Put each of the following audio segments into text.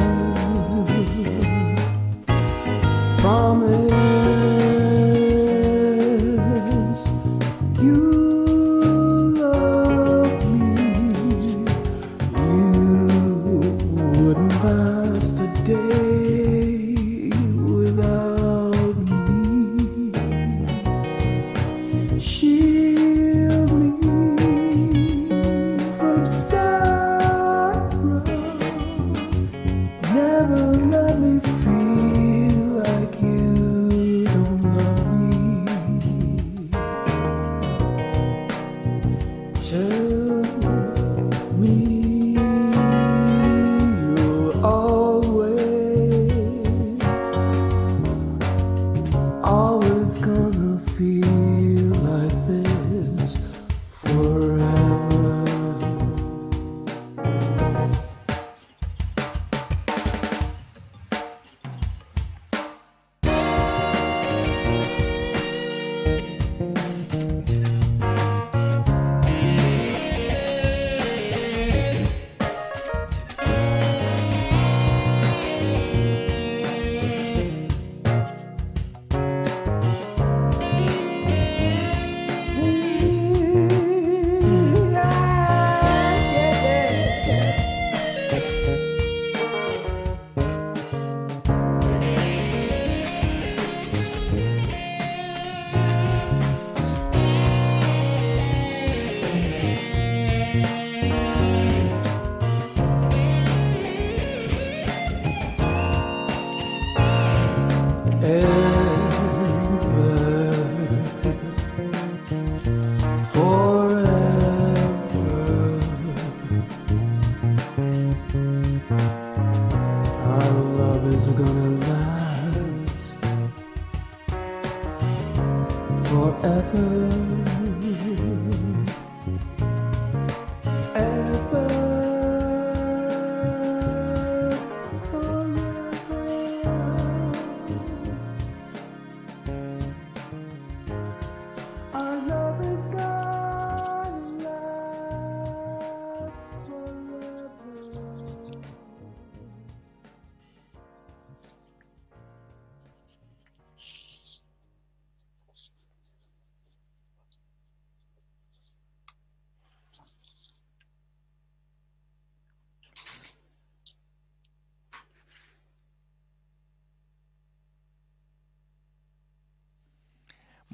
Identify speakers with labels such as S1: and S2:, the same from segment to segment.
S1: you.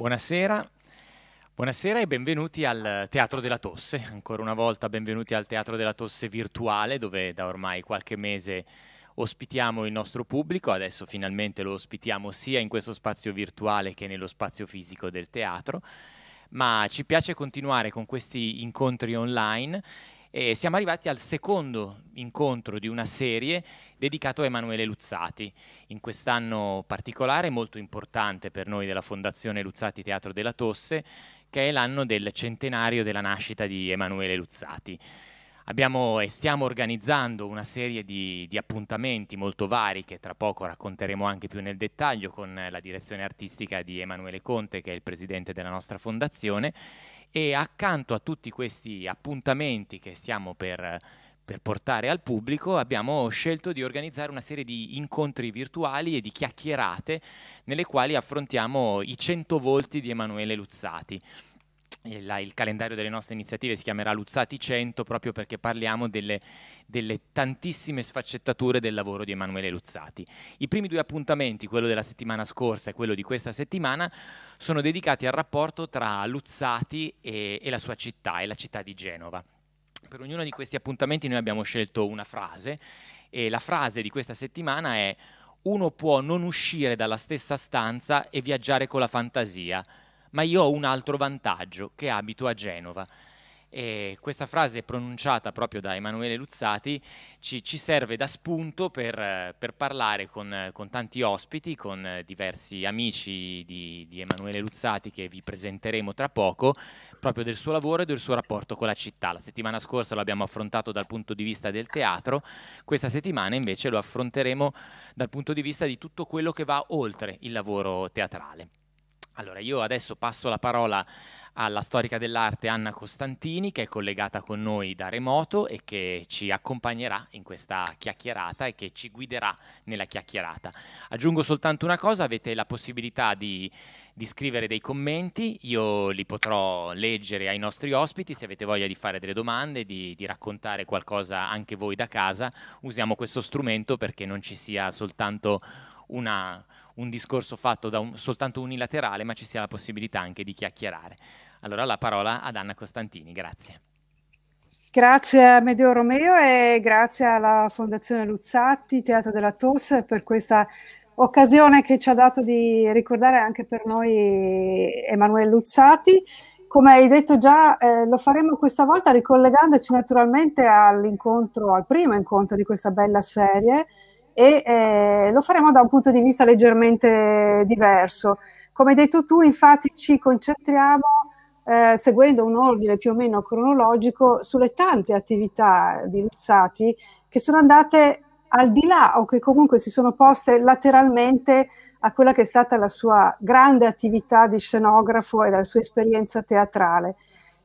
S2: Buonasera. Buonasera e benvenuti al Teatro della Tosse, ancora una volta benvenuti al Teatro della Tosse virtuale dove da ormai qualche mese ospitiamo il nostro pubblico, adesso finalmente lo ospitiamo sia in questo spazio virtuale che nello spazio fisico del teatro, ma ci piace continuare con questi incontri online e siamo arrivati al secondo incontro di una serie dedicato a Emanuele Luzzati. In quest'anno particolare, molto importante per noi della Fondazione Luzzati Teatro della Tosse, che è l'anno del centenario della nascita di Emanuele Luzzati. Abbiamo e stiamo organizzando una serie di, di, appuntamenti molto vari che tra poco racconteremo anche più nel dettaglio con la direzione artistica di Emanuele Conte, che è il presidente della nostra fondazione. E accanto a tutti questi appuntamenti che stiamo per, per portare al pubblico, abbiamo scelto di organizzare una serie di incontri virtuali e di chiacchierate nelle quali affrontiamo i 100 volti di Emanuele Luzzati il, eh, il, calendario delle nostre iniziative si chiamerà Luzzati 100 proprio perché parliamo delle, delle, tantissime sfaccettature del lavoro di Emanuele Luzzati. I primi due appuntamenti, quello della settimana scorsa e quello di questa settimana, sono dedicati al rapporto tra Luzzati e, e la sua città, e la città di Genova. Per ognuno di questi appuntamenti noi abbiamo scelto una frase e la frase di questa settimana è uno può non uscire dalla stessa stanza e viaggiare con la fantasia ma io ho un altro vantaggio, che abito a Genova. E questa frase pronunciata proprio da Emanuele Luzzati ci, ci serve da spunto per, per parlare con, con, tanti ospiti, con diversi amici di, di, Emanuele Luzzati che vi presenteremo tra poco, proprio del suo lavoro e del suo rapporto con la città. La settimana scorsa lo abbiamo affrontato dal punto di vista del teatro, questa settimana invece lo affronteremo dal punto di vista di tutto quello che va oltre il lavoro teatrale. Allora, io adesso passo la parola alla storica dell'arte Anna Costantini, che è collegata con noi da remoto e che ci accompagnerà in questa chiacchierata e che ci guiderà nella chiacchierata. Aggiungo soltanto una cosa, avete la possibilità di, di scrivere dei commenti, io li potrò leggere ai nostri ospiti, se avete voglia di fare delle domande, di, di raccontare qualcosa anche voi da casa, usiamo questo strumento perché non ci sia soltanto una un discorso fatto da un, soltanto unilaterale, ma ci sia la possibilità anche di chiacchierare. Allora la parola ad Anna Costantini, grazie.
S3: Grazie a Medeo Romeo e grazie alla Fondazione Luzzatti, Teatro della Tos, per questa occasione che ci ha dato di ricordare anche per noi Emanuele Luzzatti. Come hai detto già, eh, lo faremo questa volta ricollegandoci naturalmente all'incontro, al primo incontro di questa bella serie, e eh, lo faremo da un punto di vista leggermente diverso. Come hai detto tu, infatti, ci concentriamo, eh, seguendo un ordine più o meno cronologico, sulle tante attività di Luzzati che sono andate al di là o che comunque si sono poste lateralmente a quella che è stata la sua grande attività di scenografo e la sua esperienza teatrale.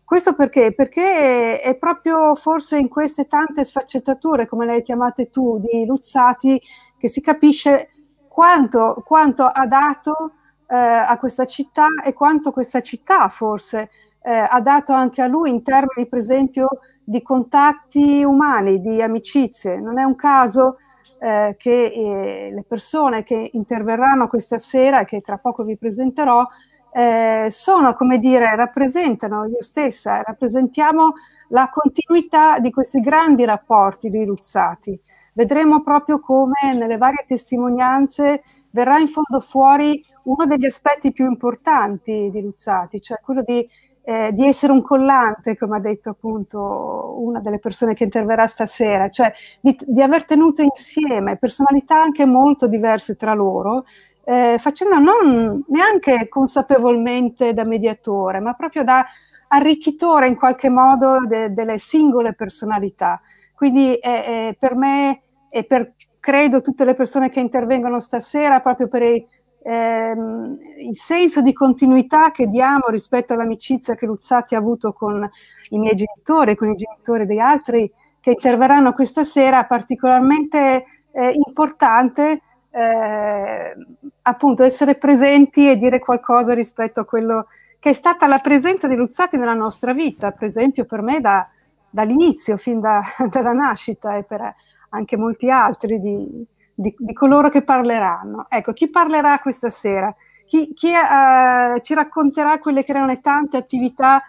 S3: Questo perché? Perché è proprio forse in queste tante sfaccettature, come le hai chiamate tu, di Luzzati, che si capisce quanto, quanto ha dato eh, a questa città e quanto questa città forse eh, ha dato anche a lui in termini, per esempio, di contatti umani, di amicizie. Non è un caso eh, che eh, le persone che interverranno questa sera, che tra poco vi presenterò, eh, sono, come dire, rappresentano io stessa, rappresentiamo la continuità di questi grandi rapporti di Ruzzati. Vedremo proprio come nelle varie testimonianze verrà in fondo fuori uno degli aspetti più importanti di Luzzati, cioè quello di eh, di essere un collante, come ha detto appunto una delle persone che interverrà stasera, cioè di, di aver tenuto insieme personalità anche molto diverse tra loro, eh, facendo non neanche consapevolmente da mediatore, ma proprio da arricchitore in qualche modo de, delle singole personalità. Quindi eh, eh per me e per credo tutte le persone che intervengono stasera, proprio per i ehm, il senso di continuità che diamo rispetto all'amicizia che Luzzati ha avuto con i miei genitori, con i genitori degli altri che interverranno questa sera, particolarmente eh, importante eh, appunto essere presenti e dire qualcosa rispetto a quello che è stata la presenza di Luzzati nella nostra vita, per esempio per me da, dall'inizio, fin da, dalla nascita e per anche molti altri di, di, di coloro che parleranno. Ecco, chi parlerà questa sera? Chi, chi uh, ci racconterà quelle che erano le tante attività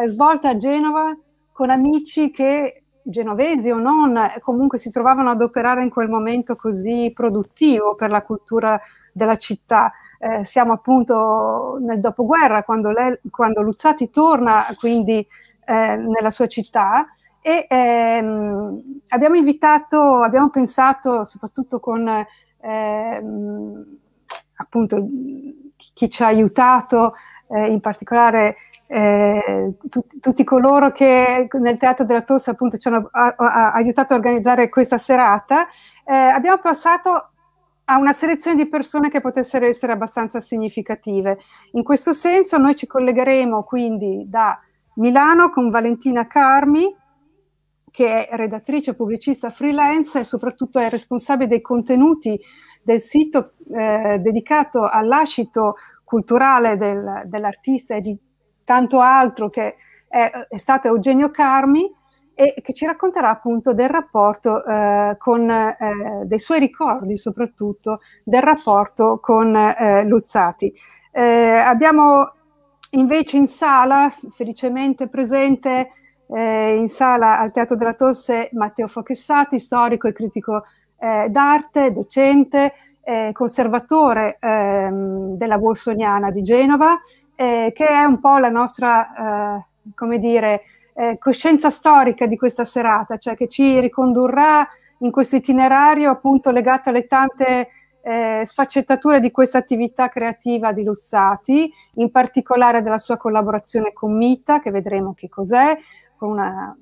S3: uh, svolte a Genova con amici che genovesi o non, comunque si trovavano ad operare in quel momento così produttivo per la cultura della città. Eh, siamo appunto nel dopoguerra, quando, lei, quando Luzzati torna quindi eh, nella sua città e ehm, abbiamo invitato, abbiamo pensato soprattutto con ehm, appunto chi ci ha aiutato, eh, in particolare eh, tutti, tutti coloro che nel Teatro della Tossa appunto ci hanno a, a, aiutato a organizzare questa serata, eh, abbiamo passato a una selezione di persone che potessero essere abbastanza significative. In questo senso noi ci collegheremo quindi da Milano con Valentina Carmi, che è redattrice, pubblicista freelance e soprattutto è responsabile dei contenuti del sito eh, dedicato all'ascito culturale del, dell'artista e di tanto altro che è, è, stato Eugenio Carmi e che ci racconterà appunto del rapporto eh, con, eh, dei suoi ricordi soprattutto del rapporto con eh, Luzzati. Eh, abbiamo invece in sala felicemente presente eh, in sala al Teatro della Tosse Matteo Fochessati, storico e critico eh, d'arte, docente, eh, conservatore ehm, della Bolsoniana di Genova, eh, che è un po' la nostra, eh, come dire, eh, coscienza storica di questa serata, cioè che ci ricondurrà in questo itinerario appunto legato alle tante eh, sfaccettature di questa attività creativa di Luzzati, in particolare della sua collaborazione con Mita, che vedremo che cos'è, con una,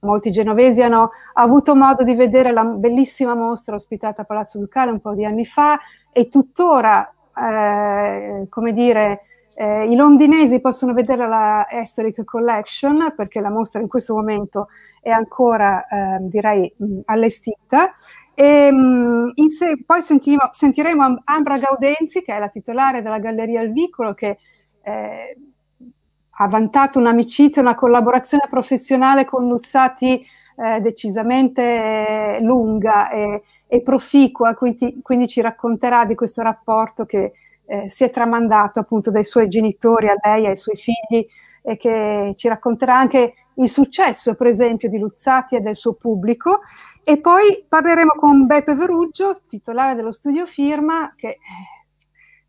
S3: molti genovesi hanno avuto modo di vedere la bellissima mostra ospitata a Palazzo Ducale un po' di anni fa e tuttora, eh, come dire, eh, I londinesi possono vedere la Historic Collection perché la mostra in questo momento è ancora, eh, direi, mh, mm, allestita. E, ehm, mh, se, poi sentimo, sentiremo Ambra Gaudenzi, che è la titolare della Galleria Al Vicolo, che eh, ha vantato un'amicizia, una collaborazione professionale con Luzzati eh, decisamente eh, lunga e, e proficua, quindi, quindi, ci racconterà di questo rapporto che eh, si è tramandato appunto dai suoi genitori a lei, ai suoi figli e che ci racconterà anche il successo per esempio di Luzzati e del suo pubblico e poi parleremo con Beppe Veruggio, titolare dello studio Firma, che eh,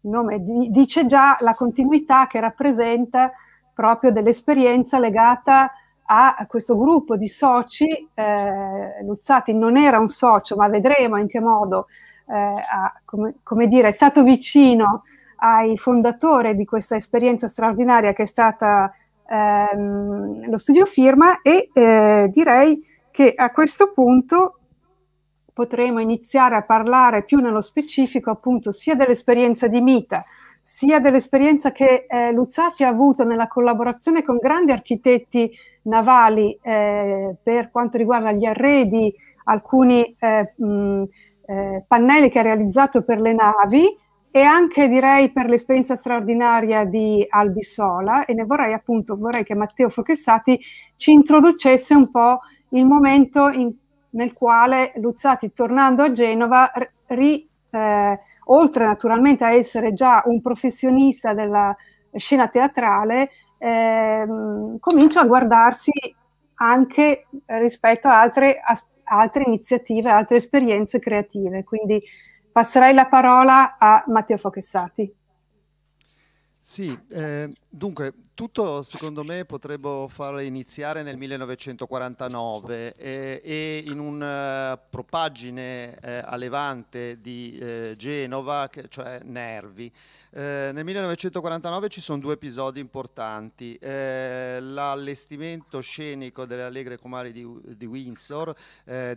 S3: il nome dice già la continuità che rappresenta proprio dell'esperienza legata a questo gruppo di soci, eh, Luzzati non era un socio, ma vedremo in che modo, eh, a, come, come, dire, è stato vicino ai fondatori di questa esperienza straordinaria che è stata ehm, lo studio firma e eh, direi che a questo punto potremo iniziare a parlare più nello specifico appunto sia dell'esperienza di Mita, sia dell'esperienza che eh, Luzzati ha avuto nella collaborazione con grandi architetti navali eh, per quanto riguarda gli arredi, alcuni eh, mh, eh, pannelli che ha realizzato per le navi e anche direi per l'esperienza straordinaria di Albisola e ne vorrei appunto vorrei che Matteo Fochessati ci introducesse un po' il momento in, nel quale Luzzati tornando a Genova ri, eh, oltre naturalmente a essere già un professionista della scena teatrale, ehm, comincia a guardarsi anche rispetto a altre, a, altre iniziative, altre esperienze creative. Quindi passerei la parola a Matteo Fochessati.
S4: Sì, eh, dunque tutto secondo me potrebbe farlo iniziare nel 1949 eh, e in una eh, propaggine eh, a Levante di eh, Genova, che, cioè Nervi. Eh, nel 1949 ci sono due episodi importanti, l'allestimento scenico delle Allegre Comari di, di Windsor,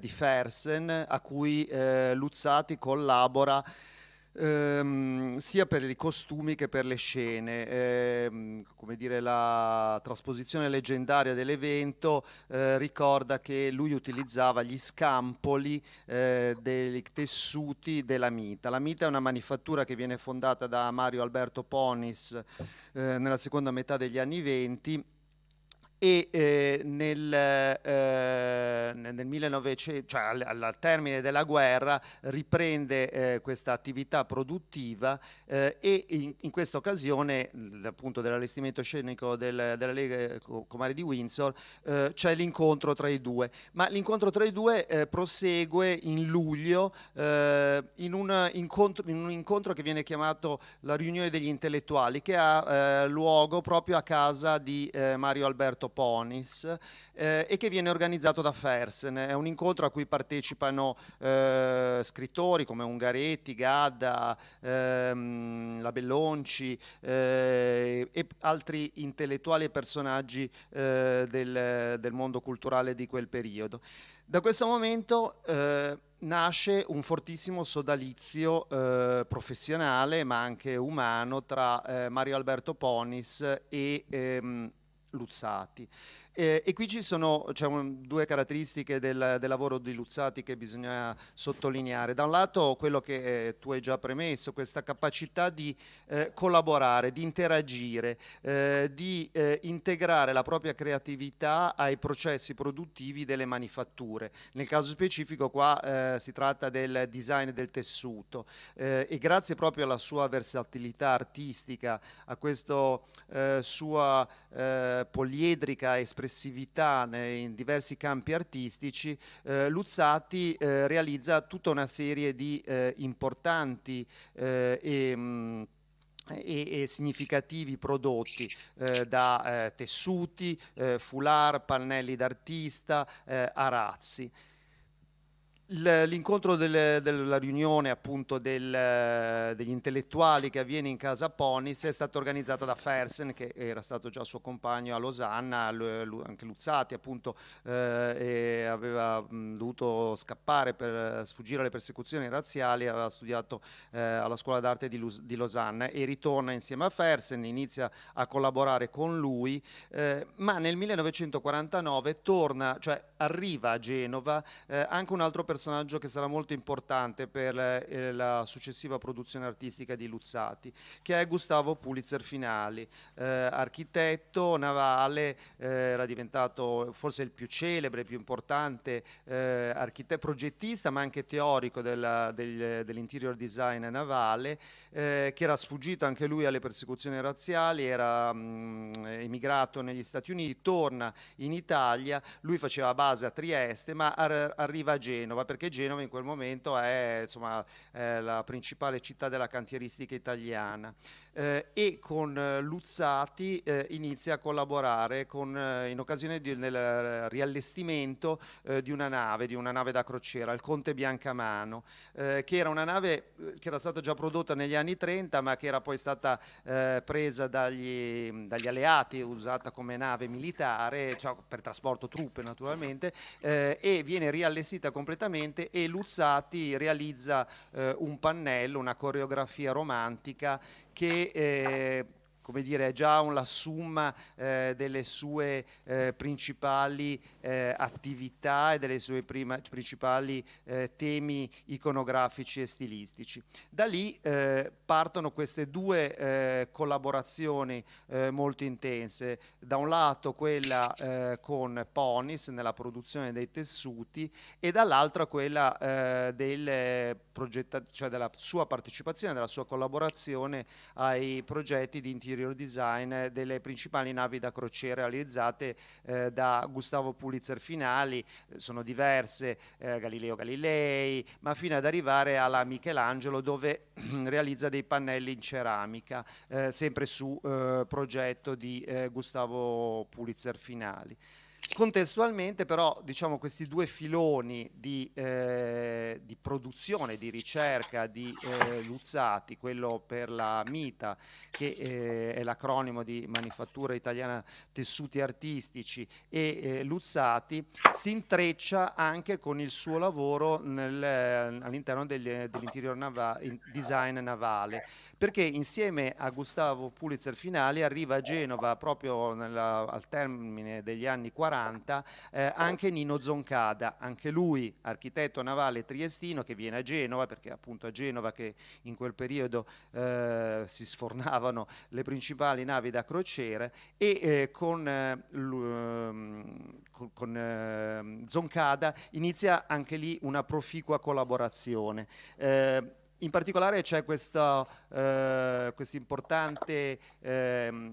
S4: di Fersen, a cui Luzzati collabora ehm, sia per i costumi che per le scene. Ehm, come dire, la trasposizione leggendaria dell'evento eh, ricorda che lui utilizzava gli scampoli eh, dei tessuti della Mita. La Mita è una manifattura che viene fondata da Mario Alberto Ponis eh, nella seconda metà degli anni venti e eh, nel, eh, nel 1900, cioè al, al, termine della guerra, riprende eh, questa attività produttiva eh, e in, in questa occasione, appunto dell'allestimento scenico del, della Lega eh, Comare di Windsor, eh, c'è l'incontro tra i due. Ma l'incontro tra i due prosegue in luglio in un, incontro, in, un incontro, che viene chiamato la riunione degli intellettuali, che ha luogo proprio a casa di Mario Alberto chiamato Ponis eh, e che viene organizzato da Fersen. È un incontro a cui partecipano eh, scrittori come Ungaretti, Gadda, ehm, La Bellonci eh, e altri intellettuali e personaggi eh, del, del, mondo culturale di quel periodo. Da questo momento eh, nasce un fortissimo sodalizio eh, professionale ma anche umano tra eh, Mario Alberto Ponis e ehm, Luzzati. Eh, e qui ci sono cioè, un, due caratteristiche del, del, lavoro di Luzzati che bisogna sottolineare. Da un lato quello che eh, tu hai già premesso, questa capacità di eh, collaborare, di interagire, eh, di eh, integrare la propria creatività ai processi produttivi delle manifatture. Nel caso specifico qua eh, si tratta del design del tessuto e grazie proprio alla sua versatilità artistica, a questa sua poliedrica espressione, espressività in diversi campi artistici, eh, Luzzati eh, realizza tutta una serie di eh, importanti eh, e, mh, mm, e, e, significativi prodotti eh, da eh, tessuti, eh, foulard, pannelli d'artista, eh, arazzi. L'incontro del, della riunione appunto del, degli intellettuali che avviene in casa Ponis è stata organizzata da Fersen che era stato già suo compagno a Losanna, anche Luzzati appunto eh, aveva dovuto scappare per sfuggire alle persecuzioni razziali, aveva studiato eh, alla scuola d'arte di, Lus- di, Losanna e ritorna insieme a Fersen, inizia a collaborare con lui, eh, ma nel 1949 torna, cioè arriva a Genova eh, anche un altro personaggio che sarà molto importante per eh, la successiva produzione artistica di Luzzati, che è Gustavo Pulitzer Finali, eh, architetto navale, eh, era diventato forse il più celebre, il più importante eh, progettista ma anche teorico della, del, dell'interior design navale, eh, che era sfuggito anche lui alle persecuzioni razziali, era mh, mm, emigrato negli Stati Uniti, torna in Italia, lui faceva base base a Trieste, ma ar- arriva a Genova, perché Genova in quel momento è insomma, eh, la principale città della cantieristica italiana eh, e con eh, Luzzati eh, inizia a collaborare con, eh, in occasione del eh, riallestimento eh, di una nave, di una nave da crociera, il Conte Biancamano, che era una nave che era stata già prodotta negli anni 30 ma che era poi stata presa dagli, dagli, alleati, usata come nave militare, cioè per trasporto truppe naturalmente, e viene riallestita completamente e Luzzati realizza un pannello, una coreografia romantica che eh, come dire, è già la summa eh, delle sue eh, principali eh, attività e delle sue prima, principali eh, temi iconografici e stilistici. Da lì eh, partono queste due eh, collaborazioni molto intense, da un lato quella con Ponis nella produzione dei tessuti e dall'altro quella del cioè della sua partecipazione, della sua collaborazione ai progetti di interior interior design delle principali navi da crociera realizzate eh, da Gustavo Pulitzer Finali, eh, sono diverse, eh, Galileo Galilei, ma fino ad arrivare alla Michelangelo dove realizza dei pannelli in ceramica, eh, sempre su eh, progetto di Gustavo Pulitzer Finali. Contestualmente però diciamo, questi due filoni di, eh, di produzione, di ricerca di eh, Luzzati, quello per la MITA che eh, è l'acronimo di Manifattura Italiana Tessuti Artistici e eh, Luzzati, si intreccia anche con il suo lavoro nel, all'interno degli, dell'interior nava- design navale perché insieme a Gustavo Pulitzer Finali arriva a Genova proprio nella, al termine degli anni 40 40, eh, anche Nino Zoncada, anche lui architetto navale triestino che viene a Genova, perché appunto a Genova che in quel periodo eh, si sfornavano le principali navi da crociere e eh, con, eh, ehm, con, con ehm, Zoncada inizia anche lì una proficua collaborazione. Eh, in particolare c'è questo eh, importante eh,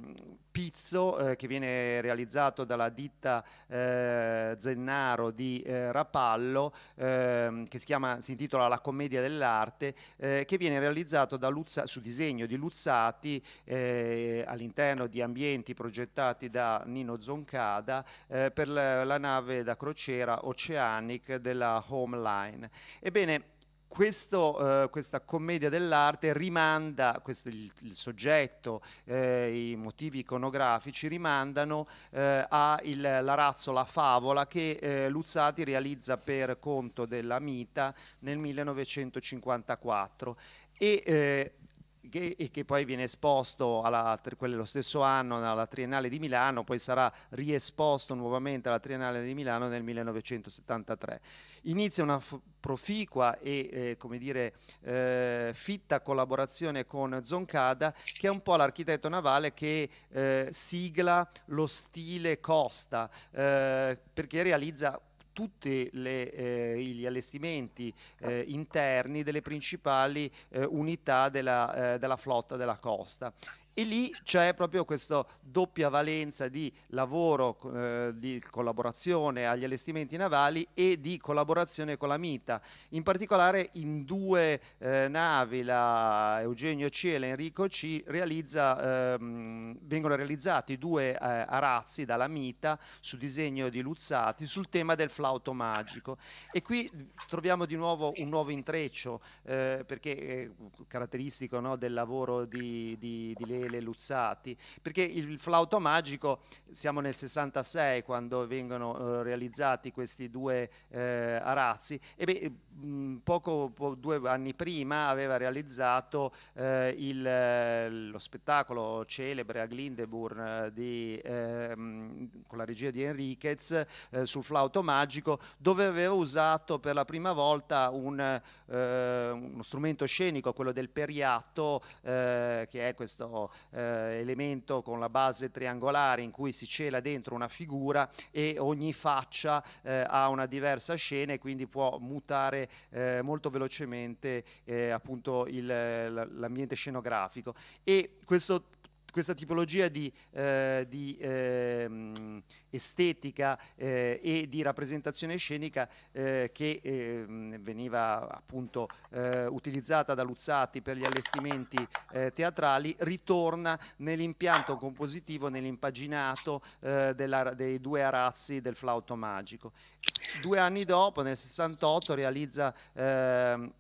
S4: pizzo eh, che viene realizzato dalla ditta eh, Zennaro di eh, Rapallo, ehm, che si, chiama, si, intitola La commedia dell'arte, eh, che viene realizzato Luzza, su disegno di Luzzati all'interno di ambienti progettati da Nino Zoncada per la, la, nave da crociera Oceanic della Home Line. Ebbene, questo, eh, questa commedia dell'arte rimanda, questo, il, il soggetto, eh, i motivi iconografici rimandano eh, alla razzola favola che eh, Luzzati realizza per conto della Mita nel 1954 e eh, che, e che poi viene esposto alla, quello stesso anno alla Triennale di Milano, poi sarà riesposto nuovamente alla Triennale di Milano nel 1973. Inizia una proficua e eh, come dire, eh, fitta collaborazione con Zoncada, che è un po' l'architetto navale che eh, sigla lo stile Costa, eh, perché realizza tutti eh, gli allestimenti eh, interni delle principali eh, unità della, eh, della flotta della costa. E lì c'è proprio questa doppia valenza di lavoro, eh, di collaborazione agli allestimenti navali e di collaborazione con la MITA. In particolare in due eh, navi, la Eugenio C e l'Enrico C, realizza, ehm, vengono realizzati due eh, arazzi dalla MITA su disegno di Luzzati sul tema del flauto magico. E qui troviamo di nuovo un nuovo intreccio, eh, perché è eh, caratteristico no, del lavoro di, di, di Leo Raffaele Luzzati, perché il flauto magico, siamo nel 66 quando vengono eh, realizzati questi due eh, arazzi, e beh, poco, po due anni prima aveva realizzato eh, il, eh, lo spettacolo celebre a Glindeburn eh, di, ehm, con la regia di Enriquez eh, sul flauto magico, dove aveva usato per la prima volta un, uno strumento scenico, quello del periatto, che è questo eh, elemento con la base triangolare in cui si cela dentro una figura e ogni faccia eh, ha una diversa scena e quindi può mutare eh, molto velocemente eh, appunto l'ambiente scenografico e questo questa tipologia di, eh, di eh, estetica eh, e di rappresentazione scenica eh, che ehm, veniva appunto eh, utilizzata da Luzzatti per gli allestimenti eh, teatrali ritorna nell'impianto compositivo, nell'impaginato della, dei due arazzi del flauto magico. Due anni dopo, nel 68, realizza ehm,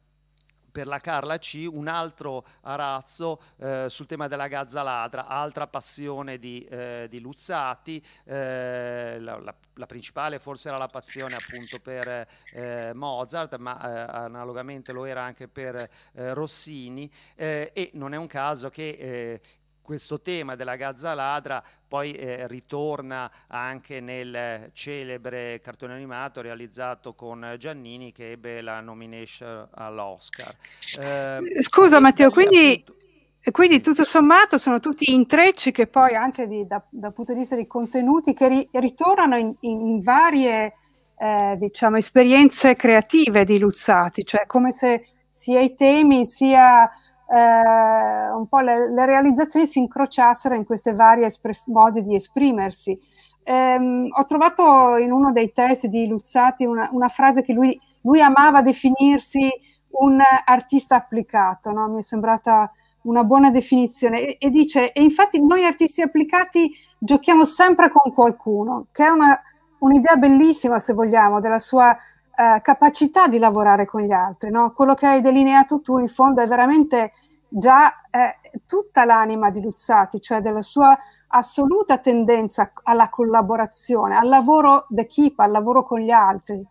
S4: per la Carla C, un altro arazzo eh, sul tema della Gazza Ladra, altra passione di, eh, di Luzzati, eh, la, la, la, principale forse era la passione appunto per eh, Mozart, ma eh, analogamente lo era anche per Rossini e non è un caso che questo tema della gazza ladra poi eh, ritorna anche nel celebre cartone animato realizzato con Giannini che ebbe la nomination all'Oscar. Eh,
S3: Scusa Matteo, quindi, appunto... quindi, tutto sommato sono tutti intrecci che poi anche di, da, dal punto di vista dei contenuti che ri, ritornano in, in varie eh, diciamo, esperienze creative di Luzzati, cioè come se sia i temi sia eh, un po' le, le, realizzazioni si incrociassero in queste varie espres- modi di esprimersi. Ehm, ho trovato in uno dei testi di Luzzati una, una frase che lui, lui, amava definirsi un artista applicato, no? mi è sembrata una buona definizione, e, e, dice, e infatti noi artisti applicati giochiamo sempre con qualcuno, che è una, un'idea bellissima, se vogliamo, della sua eh, capacità di lavorare con gli altri. No? Quello che hai delineato tu in fondo è veramente già eh, tutta l'anima di Luzzati, cioè della sua assoluta tendenza alla collaborazione, al lavoro d'equipa, al lavoro con gli altri.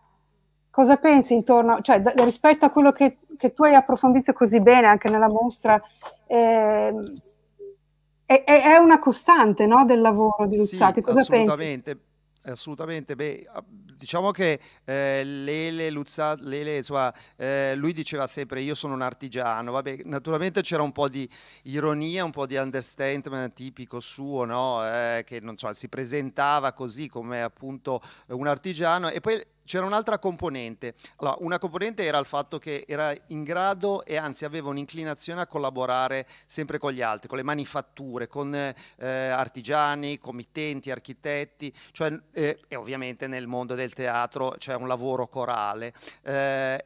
S3: Cosa pensi intorno, cioè, da, rispetto a quello che, che, tu hai approfondito così bene anche nella mostra? Eh, è, è, una costante no, del lavoro di Luzzati, sì, cosa assolutamente.
S4: pensi? Eh, assolutamente, beh, diciamo che eh, Lele, Luzza, Lele insomma, eh, lui diceva sempre io sono un artigiano, vabbè, naturalmente c'era un po' di ironia, un po' di understatement tipico suo, no? eh, che so, si presentava così come appunto un artigiano e poi c'era un'altra componente. Allora, una componente era il fatto che era in grado e anzi aveva un'inclinazione a collaborare sempre con gli altri, con le manifatture, con eh, artigiani, committenti, architetti, cioè, eh, e ovviamente nel mondo del teatro c'è cioè un lavoro corale. Eh,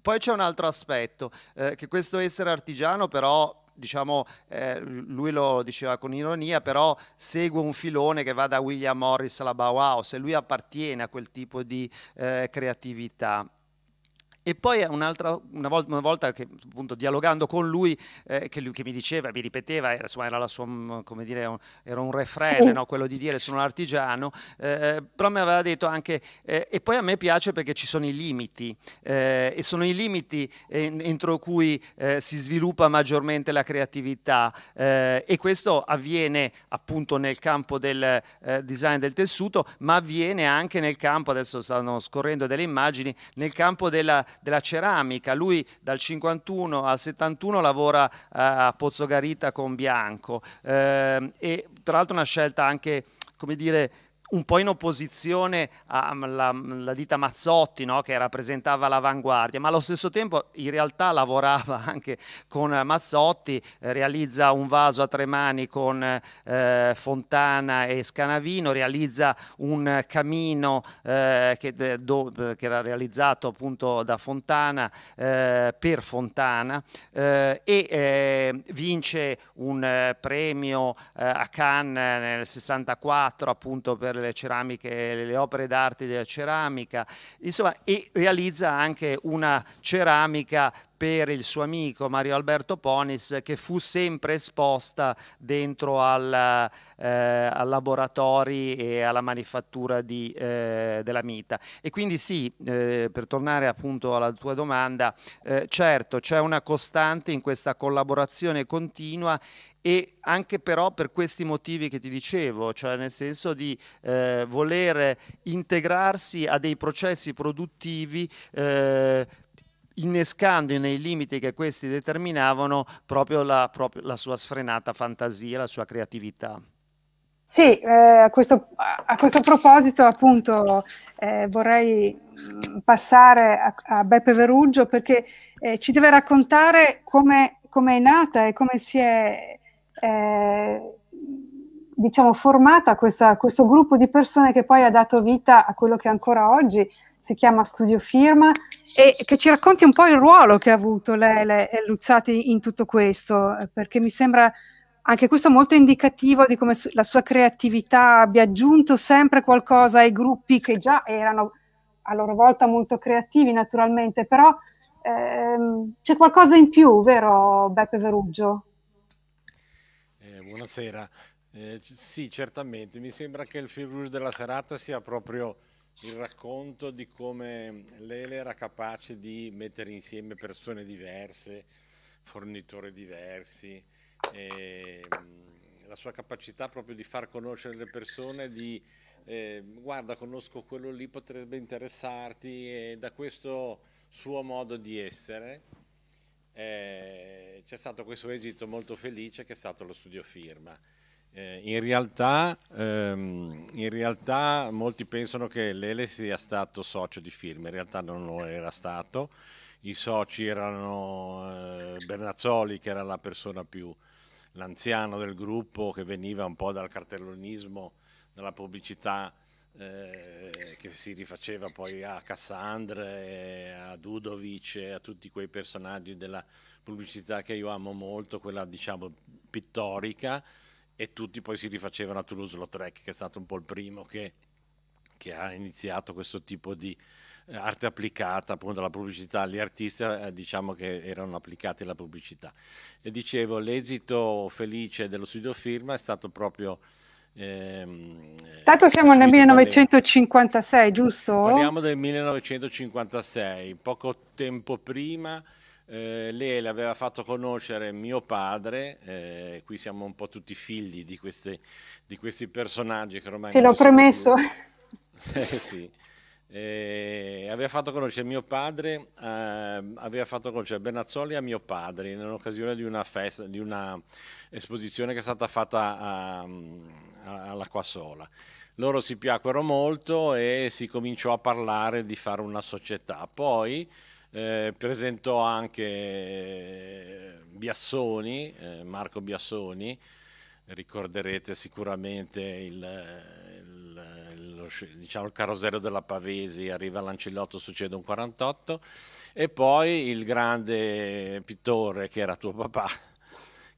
S4: poi c'è un altro aspetto, eh, che questo essere artigiano però diciamo, eh, lui lo diceva con ironia, però segue un filone che va da William Morris alla Bauhaus e lui appartiene a quel tipo di eh, creatività. E poi un'altra, una, volta, una volta che, appunto, dialogando con lui, eh, che, lui, che mi diceva, mi ripeteva, era, insomma, era, la sua, come dire, un, era un refrain, sì. no? quello di dire sono un artigiano, eh, però mi aveva detto anche, eh, e poi a me piace perché ci sono i limiti, eh, e sono i limiti entro cui eh, si sviluppa maggiormente la creatività eh, e questo avviene appunto nel campo del design del tessuto, ma avviene anche nel campo, adesso stanno scorrendo delle immagini, nel campo della della ceramica, lui dal 51 al 71 lavora eh, a Pozzogarita con Bianco ehm, e tra l'altro una scelta anche come dire, un po' in opposizione alla ditta Mazzotti no? che rappresentava l'avanguardia, ma allo stesso tempo in realtà lavorava anche con Mazzotti, realizza un vaso a tre mani con eh, Fontana e Scanavino, realizza un camino eh, che, do, che, era realizzato appunto da Fontana eh, per Fontana eh, e eh, vince un premio a Cannes nel 64 appunto per le ceramiche, le opere d'arte della ceramica, insomma, e realizza anche una ceramica per il suo amico Mario Alberto Ponis che fu sempre esposta dentro al, eh, al laboratori e alla manifattura di, eh, della Mita. E quindi sì, eh, per tornare appunto alla tua domanda, eh, certo c'è una costante in questa collaborazione continua e anche però per questi motivi che ti dicevo, cioè nel senso di eh, voler integrarsi a dei processi produttivi eh, innescando nei limiti che questi determinavano proprio la, proprio la, sua sfrenata fantasia, la sua creatività.
S3: Sì, eh, a, questo, a, questo, proposito appunto eh, vorrei mm, passare a, a, Beppe Veruggio perché eh, ci deve raccontare come, come è nata e come si è eh, diciamo, formata questa, questo gruppo di persone che poi ha dato vita a quello che ancora oggi si chiama Studio Firma e che ci racconti un po' il ruolo che ha avuto Lele e Luzzati in tutto questo, eh, perché mi sembra anche questo molto indicativo di come la sua creatività abbia aggiunto sempre qualcosa ai gruppi che già erano a loro volta molto creativi naturalmente, però ehm, c'è qualcosa in più, vero Beppe Veruggio?
S5: buonasera. Eh, sì, certamente, mi sembra che il fil rouge della serata sia proprio il racconto di come Lele era capace di mettere insieme persone diverse, fornitori diversi, eh, la sua capacità proprio di far conoscere le persone, di eh, guarda conosco quello lì, potrebbe interessarti e da questo suo modo di essere eh, c'è stato questo esito molto felice che è stato lo studio firma. Eh, in, realtà, ehm, in, realtà, molti pensano che Lele sia stato socio di firma, in realtà non lo era stato. I soci erano eh, Bernazzoli, che era la persona più l'anziano del gruppo, che veniva un po' dal cartellonismo, dalla pubblicità eh, che si rifaceva poi a Cassandra, a Dudovic, a tutti quei personaggi della pubblicità che io amo molto, quella diciamo pittorica, e tutti poi si rifacevano a Toulouse-Lautrec, che è stato un po' il primo che, che ha iniziato questo tipo di eh, arte applicata appunto alla pubblicità, gli artisti eh, diciamo che erano applicati alla pubblicità. E dicevo, l'esito felice dello studio firma è stato proprio Ehm, Tanto siamo nel
S3: 1956, giusto? Parliamo
S5: del 1956, poco tempo prima eh, lei l'aveva fatto conoscere mio padre, eh, qui siamo un po' tutti figli di, queste, di questi personaggi che ormai... Sì, l'ho premesso. eh, sì. Eh, aveva fatto conoscere mio padre, eh, aveva fatto conoscere Bernazzoli a mio padre in occasione di una, festa, di una esposizione che è stata fatta a, all'acqua sola. Loro si piacquero molto e si cominciò a parlare di fare una società. Poi eh, presentò anche eh, Biassoni, eh, Marco Biassoni, ricorderete sicuramente il, il, il, diciamo il carosello della Pavesi, arriva l'Ancillotto, succede un 48, e poi il grande pittore che era tuo papà,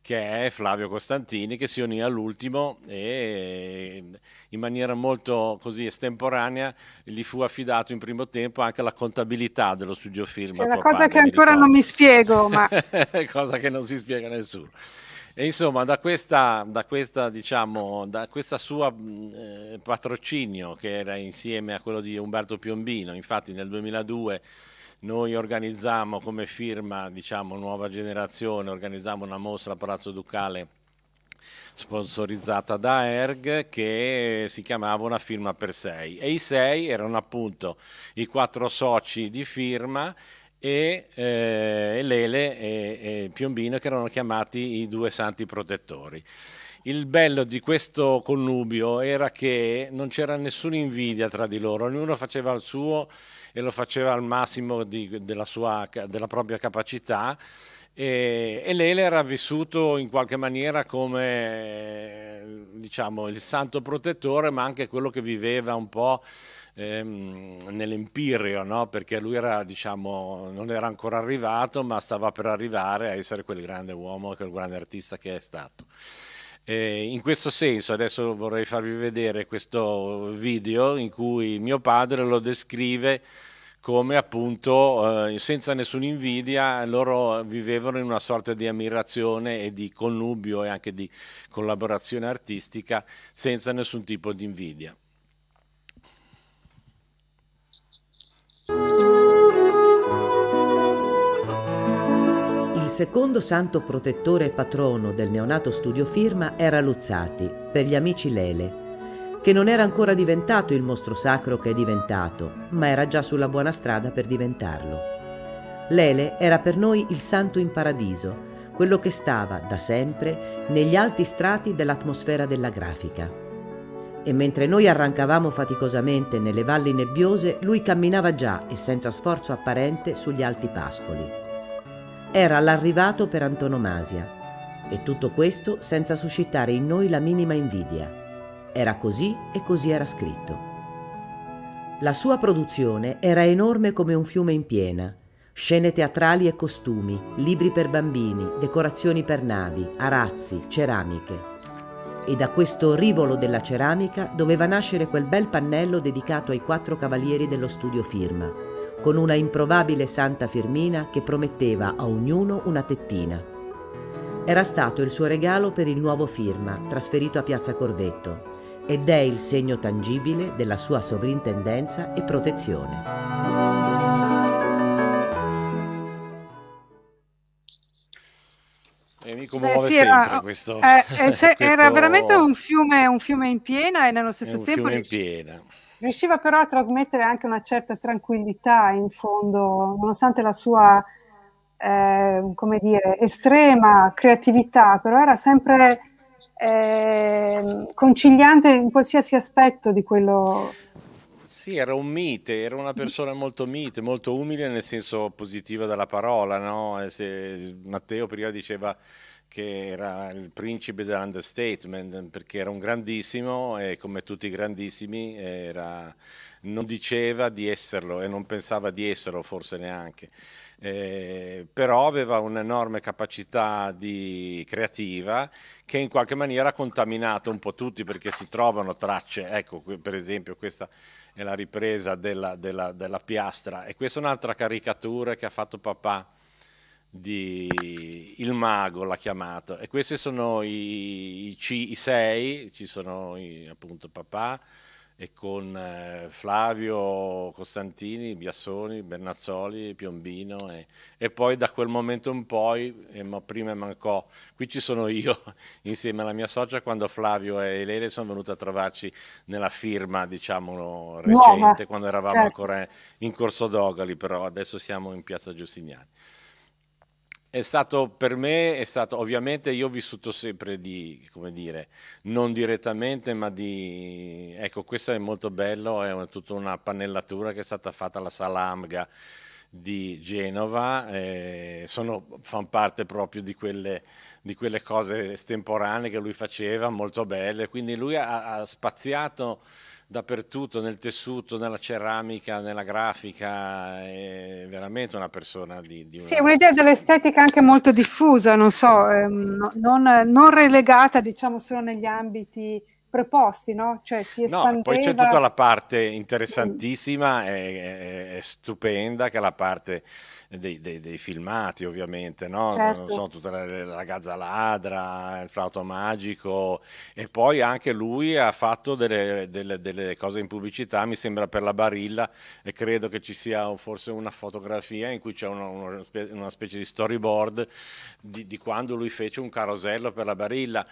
S5: che è Flavio Costantini che si unì all'ultimo e in maniera molto così estemporanea gli fu affidato in primo tempo anche la contabilità dello studio film. C'è una cosa padre, che ancora
S3: non mi spiego, ma...
S5: cosa che non si spiega nessuno. E insomma, da questa, da questa, diciamo, da questa sua eh, patrocinio che era insieme a quello di Umberto Piombino, infatti nel 2002 noi organizziamo come firma, diciamo, Nuova Generazione, organizziamo una mostra a Palazzo Ducale sponsorizzata da ERG che si chiamava una firma per sei e i sei erano appunto i quattro soci di firma e eh, Lele e, e Piombino che erano chiamati i due santi protettori. Il bello di questo connubio era che non c'era nessuna invidia tra di loro, ognuno faceva il suo e lo faceva al massimo di, della, sua, della propria capacità e, e Lele era vissuto in qualche maniera come diciamo, il santo protettore ma anche quello che viveva un po' ehm, nell'empirio no? perché lui era, diciamo, non era ancora arrivato ma stava per arrivare a essere quel grande uomo quel grande artista che è stato eh, in questo senso adesso vorrei farvi vedere questo video in cui mio padre lo descrive come appunto eh, senza nessuna invidia loro vivevano in una sorta di ammirazione e di connubio e anche di collaborazione artistica senza nessun tipo di invidia.
S6: secondo santo protettore e patrono del neonato studio firma era Luzzati, per gli amici Lele, che non era ancora diventato il mostro sacro che è diventato, ma era già sulla buona strada per diventarlo. Lele era per noi il santo in paradiso, quello che stava, da sempre, negli alti strati dell'atmosfera della grafica e mentre noi arrancavamo faticosamente nelle valli nebbiose, lui camminava già e senza sforzo apparente sugli alti pascoli era l'arrivato per antonomasia. E tutto questo senza suscitare in noi la minima invidia. Era così e così era scritto. La sua produzione era enorme come un fiume in piena. Scene teatrali e costumi, libri per bambini, decorazioni per navi, arazzi, ceramiche. E da questo rivolo della ceramica doveva nascere quel bel pannello dedicato ai quattro cavalieri dello studio Firma, con una improbabile Santa Firmina che prometteva a ognuno una tettina. Era stato il suo regalo per il nuovo firma, trasferito a Piazza Corvetto, ed è il segno tangibile della sua sovrintendenza e protezione.
S5: mi commuove eh, sì, sempre era, questo, eh, eh, questo, Era veramente un
S3: fiume, un fiume in piena e nello stesso tempo... fiume in piena riusciva però a trasmettere anche una certa tranquillità in fondo, nonostante la sua, eh, come dire, estrema creatività, però era sempre eh, conciliante in qualsiasi aspetto di quello
S5: sì, era un mite, era una persona molto mite, molto umile nel senso positivo della parola, no? Matteo prima diceva che era il principe dell'understatement perché era un grandissimo e come tutti i grandissimi era, non diceva di esserlo e non pensava di esserlo forse neanche. Eh, però aveva un'enorme capacità di creativa che in qualche maniera ha contaminato un po' tutti perché si trovano tracce, ecco per esempio questa è la ripresa della, della, della piastra e questa è un'altra caricatura che ha fatto papà di Il Mago l'ha chiamato e questi sono i, i, i sei, ci sono i, appunto papà e con eh, Flavio Costantini, Biassoni, Bernazzoli, Piombino e, e, poi da quel momento in poi, eh, ma prima mancò, qui ci sono io insieme alla mia socia quando Flavio e Lele sono venuti a trovarci nella firma diciamo recente, Nuova. quando eravamo certo. ancora in Corso d'Ogali, però adesso siamo in Piazza Giustiniani. È stato per me, è stato, ovviamente io ho vissuto sempre di, come dire, non direttamente, ma di, ecco, questo è molto bello, è una, tutta una pannellatura che è stata fatta alla Sala Amga di Genova, eh, sono, fanno parte proprio di quelle di quelle cose estemporanee che lui faceva, molto belle, quindi lui ha, ha spaziato dappertutto, nel tessuto, nella ceramica, nella grafica, è veramente una persona di... di una... Sì, un'idea
S3: dell'estetica anche molto diffusa, non so, ehm, non, non relegata diciamo solo negli ambiti preposti, no? Cioè si espandeva... No, poi c'è tutta la
S5: parte interessantissima e, e, e stupenda che è la parte dei, dei, dei filmati ovviamente, no? Certo. Sono tutta la, la gazzaladra, il flauto magico e poi anche lui ha fatto delle, delle, delle, cose in pubblicità, mi sembra per la Barilla e credo che ci sia forse una fotografia in cui c'è uno, uno, una specie di storyboard di, di quando lui fece un carosello per la Barilla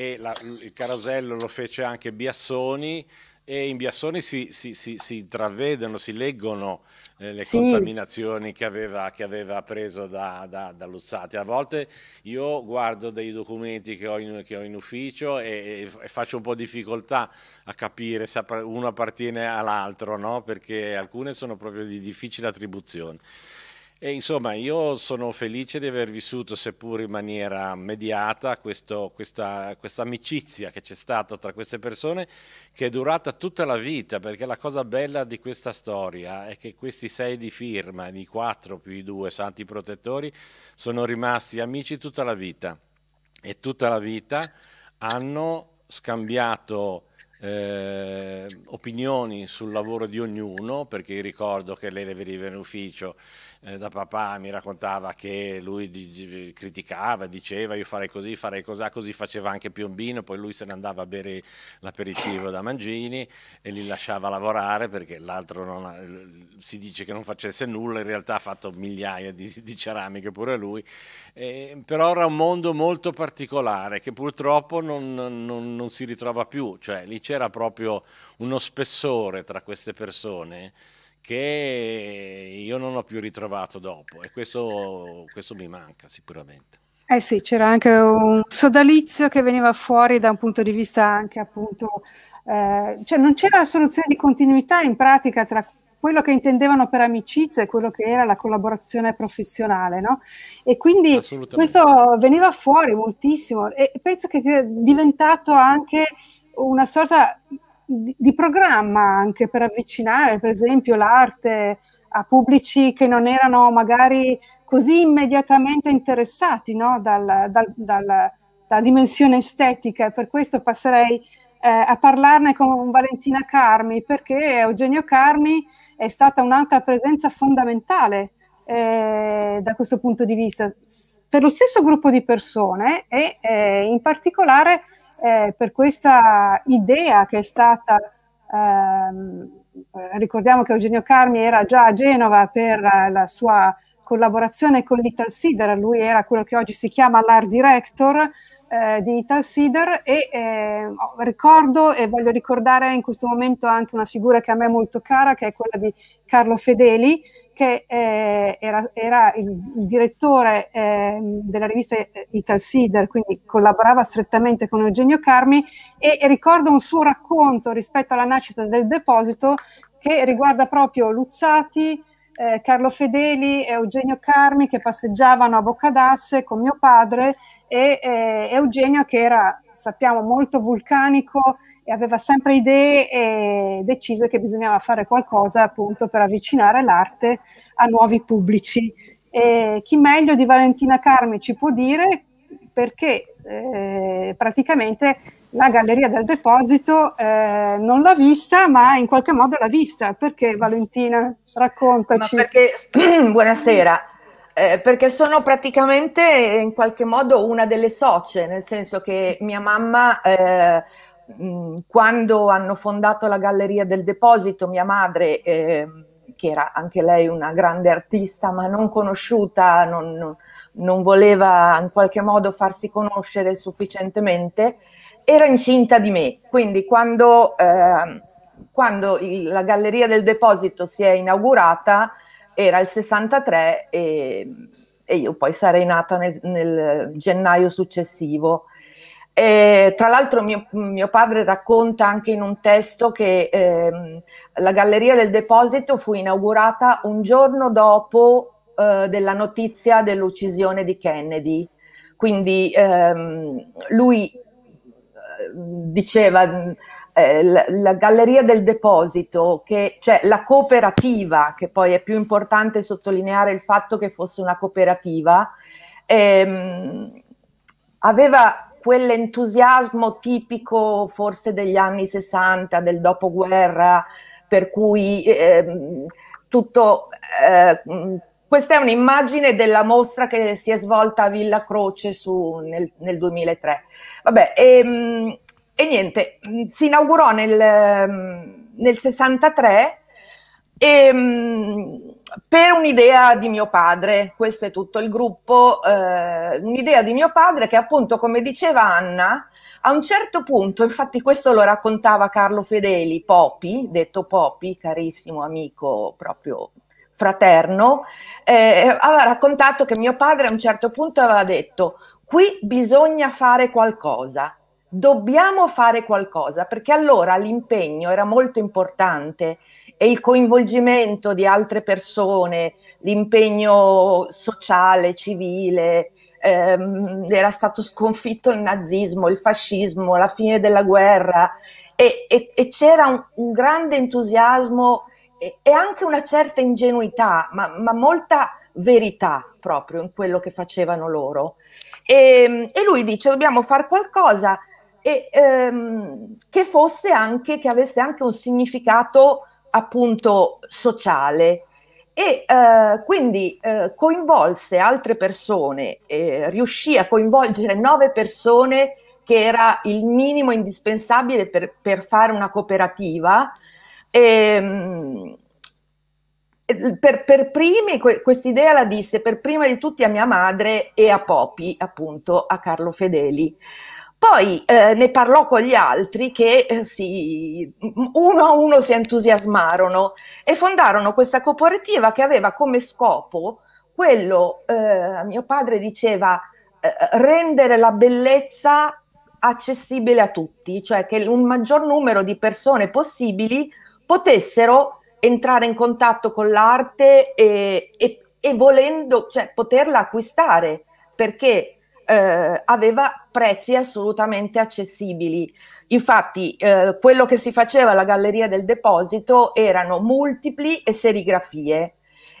S5: e la, il carosello lo fece anche Biassoni e in Biassoni si, si, si, si intravedono, si leggono eh, le sì. contaminazioni che aveva, che aveva preso da, da, da, Luzzati. A volte io guardo dei documenti che ho in, che ho in ufficio e, e, faccio un po' difficoltà a capire se uno appartiene all'altro, no? perché alcune sono proprio di difficile attribuzione. E insomma, io sono felice di aver vissuto, seppur in maniera mediata, questo, questa, questa, amicizia che c'è stata tra queste persone, che è durata tutta la vita, perché la cosa bella di questa storia è che questi sei di firma, i quattro più i due santi protettori, sono rimasti amici tutta la vita. E tutta la vita hanno scambiato eh, opinioni sul lavoro di ognuno, perché ricordo che lei veniva in ufficio eh, da papà mi raccontava che lui di, di, criticava, diceva io farei così, farei così, ah, così faceva anche Piombino, poi lui se ne andava a bere l'aperitivo da Mangini e li lasciava lavorare perché l'altro ha, si dice che non facesse nulla, in realtà ha fatto migliaia di, di ceramiche pure lui, eh, però era un mondo molto particolare che purtroppo non, non, non si ritrova più, cioè lì c'era proprio uno spessore tra queste persone che io non ho più ritrovato dopo e questo, questo mi manca sicuramente.
S3: Eh sì, c'era anche un sodalizio che veniva fuori da un punto di vista anche appunto, eh, cioè non c'era soluzione di continuità in pratica tra quello che intendevano per amicizia e quello che era la collaborazione professionale, no? E quindi questo veniva fuori moltissimo e penso che sia diventato anche una sorta di, di programma anche per avvicinare, per esempio, l'arte a pubblici che non erano magari così immediatamente interessati no? dal, dal, dal, dalla dimensione estetica per questo passerei eh, a parlarne con Valentina Carmi perché Eugenio Carmi è stata un'altra presenza fondamentale eh, da questo punto di vista per lo stesso gruppo di persone e eh, in particolare eh, per questa idea che è stata, ehm, ricordiamo che Eugenio Carmi era già a Genova per la sua collaborazione con Little Sider, lui era quello che oggi si chiama l'art director eh, di Little Sider e eh, ricordo e voglio ricordare in questo momento anche una figura che a me è molto cara che è quella di Carlo Fedeli che eh, era, era, il, il direttore eh, della rivista eh, Ital Sider, quindi collaborava strettamente con Eugenio Carmi e, e ricordo un suo racconto rispetto alla nascita del deposito che riguarda proprio Luzzati, eh, Carlo Fedeli e Eugenio Carmi che passeggiavano a Boccadasse con mio padre e eh, Eugenio che era sappiamo molto vulcanico e aveva sempre idee e decise che bisognava fare qualcosa appunto per avvicinare l'arte a nuovi pubblici. E chi meglio di Valentina Carmi ci può dire perché eh, praticamente la Galleria del Deposito eh, non l'ha vista, ma in qualche modo l'ha vista. Perché Valentina, raccontaci.
S7: Ma perché, buonasera, eh, perché sono praticamente eh, in qualche modo una delle socie, nel senso che mia mamma, eh, quando hanno fondato la Galleria del Deposito, mia madre, eh, che era anche lei una grande artista, ma non conosciuta, non, non, voleva in qualche modo farsi conoscere sufficientemente, era incinta di me. Quindi quando, eh, quando il, la Galleria del Deposito si è inaugurata, era il 63 e, e io poi sarei nata nel, nel gennaio successivo. E, tra l'altro mio, mio, padre racconta anche in un testo che eh, la Galleria del Deposito fu inaugurata un giorno dopo eh, della notizia dell'uccisione di Kennedy. Quindi ehm, lui diceva eh, la, la, galleria del deposito, che, cioè la cooperativa, che poi è più importante sottolineare il fatto che fosse una cooperativa, ehm, aveva quell'entusiasmo tipico forse degli anni 60, del dopoguerra, per cui eh, tutto eh, questa è un'immagine della mostra che si è svolta a Villa Croce su, nel, nel, 2003. Vabbè, e, ehm, e, niente, mm, si inaugurò nel, mm, nel 63 e, ehm, per un'idea di mio padre, questo è tutto il gruppo, eh, un'idea di mio padre che appunto, come diceva Anna, a un certo punto, infatti questo lo raccontava Carlo Fedeli, Popi, detto Popi, carissimo amico proprio fraterno, eh, aveva raccontato che mio padre a un certo punto aveva detto qui bisogna fare qualcosa, dobbiamo fare qualcosa, perché allora l'impegno era molto importante e il coinvolgimento di altre persone, l'impegno sociale, civile, ehm, era stato sconfitto il nazismo, il fascismo, la fine della guerra e, e, e c'era un, un grande entusiasmo e anche una certa ingenuità, ma, ma, molta verità proprio in quello che facevano loro. E, ehm, e lui dice: Dobbiamo fare qualcosa e, ehm, che fosse anche, che avesse anche un significato appunto sociale. E eh, quindi eh, coinvolse altre persone, eh, riuscì a coinvolgere nove persone che era il minimo indispensabile per, per fare una cooperativa. Ehm, e, per, per, primi, questa idea la disse per prima di tutti a mia madre e a Popi, appunto a Carlo Fedeli. Poi eh, ne parlò con gli altri che eh, si, uno a uno si entusiasmarono e fondarono questa cooperativa che aveva come scopo quello, eh, mio padre diceva, eh, rendere la bellezza accessibile a tutti, cioè che un maggior numero di persone possibili potessero entrare in contatto con l'arte e, e, e volendo, cioè, poterla acquistare, perché eh, aveva prezzi assolutamente accessibili. Infatti, eh, quello che si faceva alla Galleria del Deposito erano multipli e serigrafie.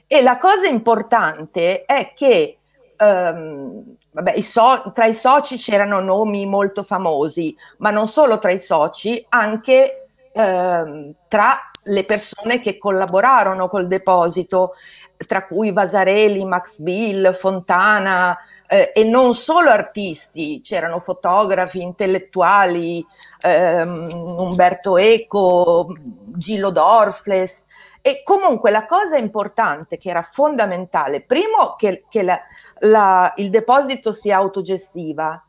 S7: E la cosa importante è che ehm, vabbè, i so- tra i soci c'erano nomi molto famosi, ma non solo tra i soci, anche eh, tra le persone che collaborarono col deposito, tra cui Vasarelli, Max Bill, Fontana eh, e non solo artisti, c'erano fotografi, intellettuali, ehm, Umberto Eco, Gillo Dorfles. E comunque la cosa importante che era fondamentale, primo che, che la, la, il deposito si autogestiva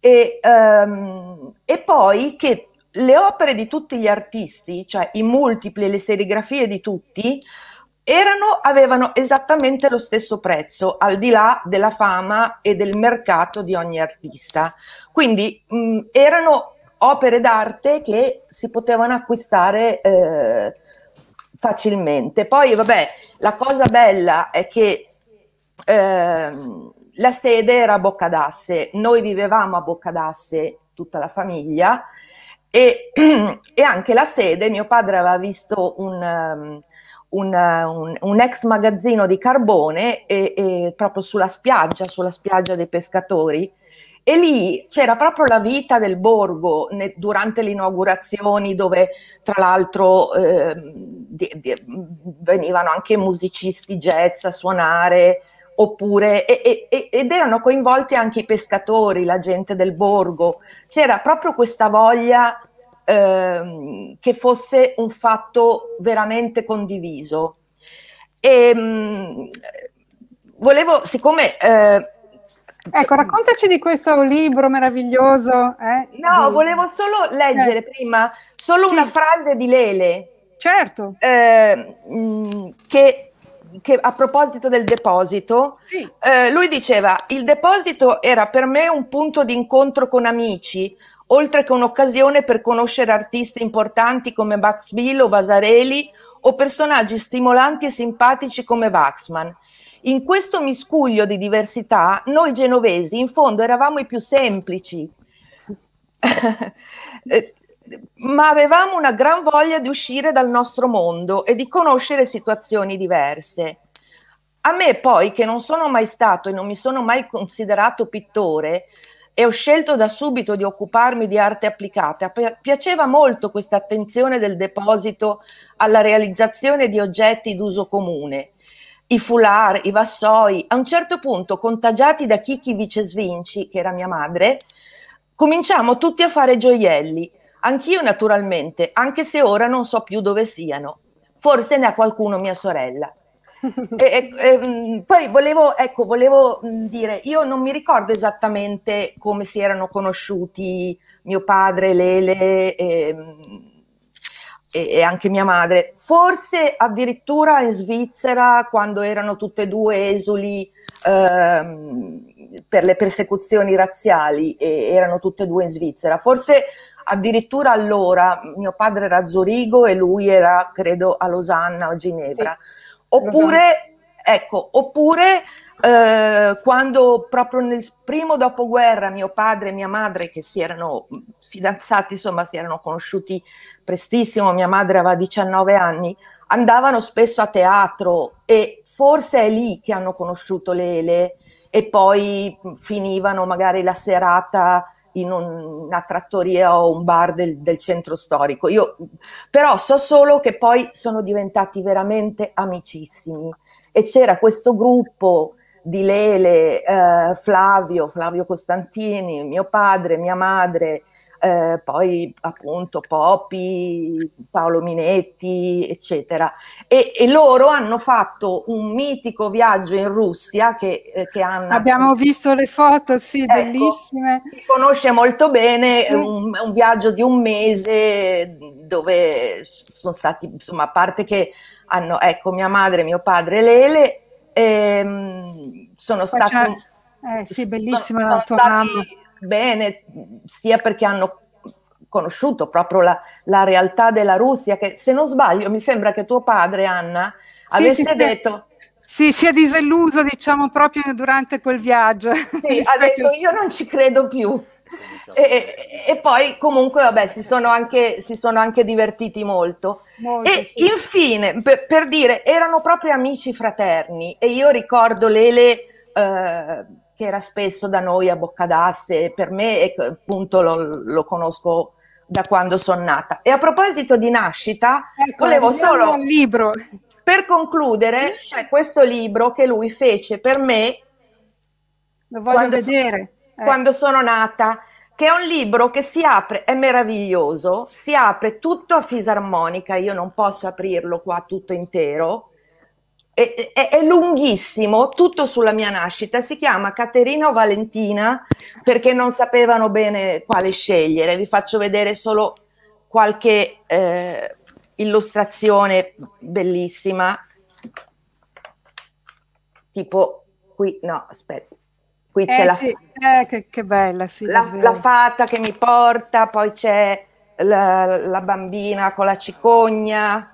S7: e, ehm, e poi che le opere di tutti gli artisti, cioè i multipli e le serigrafie di tutti, erano, avevano esattamente lo stesso prezzo, al di là della fama e del mercato di ogni artista. Quindi mh, mm, erano opere d'arte che si potevano acquistare eh, facilmente. Poi, vabbè, la cosa bella è che eh, la sede era a Boccadasse, noi vivevamo a Boccadasse tutta la famiglia e, e, anche la sede, mio padre aveva visto un, um, un, uh, un, un ex magazzino di carbone e, e proprio sulla spiaggia, sulla spiaggia dei pescatori, e lì c'era proprio la vita del borgo ne, durante le inaugurazioni dove tra l'altro eh, venivano anche musicisti jazz a suonare, oppure e, e, ed erano coinvolti anche i pescatori, la gente del borgo. C'era proprio questa voglia eh, che fosse un fatto veramente condiviso. E, mh, mm, volevo, siccome eh,
S3: Ecco, raccontaci di questo libro meraviglioso. Eh? No, volevo solo leggere
S7: eh. prima solo sì. una frase di Lele. Certo. Eh, mm, che che a proposito del deposito, sì. eh, lui diceva il deposito era per me un punto di incontro con amici, oltre che un'occasione per conoscere artisti importanti come Max Bill o Vasarelli o personaggi stimolanti e simpatici come Waxman. In questo miscuglio di diversità, noi genovesi in fondo eravamo i più semplici. Eh, ma avevamo una gran voglia di uscire dal nostro mondo e di conoscere situazioni diverse. A me poi, che non sono mai stato e non mi sono mai considerato pittore, e ho scelto da subito di occuparmi di arte applicata, piaceva molto questa attenzione del deposito alla realizzazione di oggetti d'uso comune. I foulard, i vassoi, a un certo punto, contagiati da Chichi Vice Svinci, che era mia madre, cominciamo tutti a fare gioielli Anch'io naturalmente, anche se ora non so più dove siano. Forse ne ha qualcuno mia sorella. e, e, e, mm, poi volevo, ecco, volevo mm, dire, io non mi ricordo esattamente come si erano conosciuti mio padre, Lele mm, e, anche mia madre, forse addirittura in Svizzera quando erano tutte e due esuli ehm, per le persecuzioni razziali e erano tutte e due in Svizzera, forse Addirittura allora mio padre era a Zurigo e lui era, credo, a Losanna o a Ginevra. Sì. Oppure, ecco, oppure eh, quando proprio nel primo dopoguerra mio padre e mia madre che si erano mm, fidanzati, insomma si erano conosciuti prestissimo, mia madre aveva 19 anni, andavano spesso a teatro e forse è lì che hanno conosciuto Lele e poi mm, finivano magari la serata in una trattoria o un bar del, del centro storico. Io, però so solo che poi sono diventati veramente amicissimi e c'era questo gruppo di Lele, eh, Flavio, Flavio Costantini, mio padre, mia madre, eh, poi appunto Popi, Paolo Minetti, eccetera. E, e, loro hanno fatto un mitico viaggio in Russia che, eh, che hanno... Abbiamo visto le foto, sì, ecco, bellissime. Si conosce molto bene, sì. un, un viaggio di un mese dove sono stati, insomma, a parte che hanno, ecco, mia madre, mio padre, Lele, ehm, sono Poi stati... Eh sì, bellissima la tua mamma bene, sia perché hanno conosciuto proprio la, la, realtà della Russia, che se non sbaglio mi sembra che tuo padre, Anna, sì, avesse sì, detto...
S3: Sì, si è disilluso, diciamo, proprio durante quel viaggio. Sì, ha detto
S7: io non ci credo più. Diciamo. E, e, poi comunque vabbè si sono anche, si sono anche divertiti molto, molto e sì. infine per, per, dire erano proprio amici fraterni e io ricordo Lele eh, che era spesso da noi a bocca d'asse, per me appunto lo, lo conosco da quando sono nata. E a proposito di nascita,
S3: ecco, volevo solo...
S7: Libro. Per concludere, c'è questo libro che lui fece per me... Lo voglio quando vedere. Sono, eh. Quando sono nata che è un libro che si apre, è meraviglioso, si apre tutto a fisarmonica, io non posso aprirlo qua tutto intero, è, è, è, lunghissimo, tutto sulla mia nascita, si chiama Caterina o Valentina perché non sapevano bene quale scegliere, vi faccio vedere solo qualche eh, illustrazione bellissima, tipo qui, no aspetta, qui c'è eh, la, sì. eh, che, che bella, sì, la, la fata che mi porta, poi c'è la, la bambina con la cicogna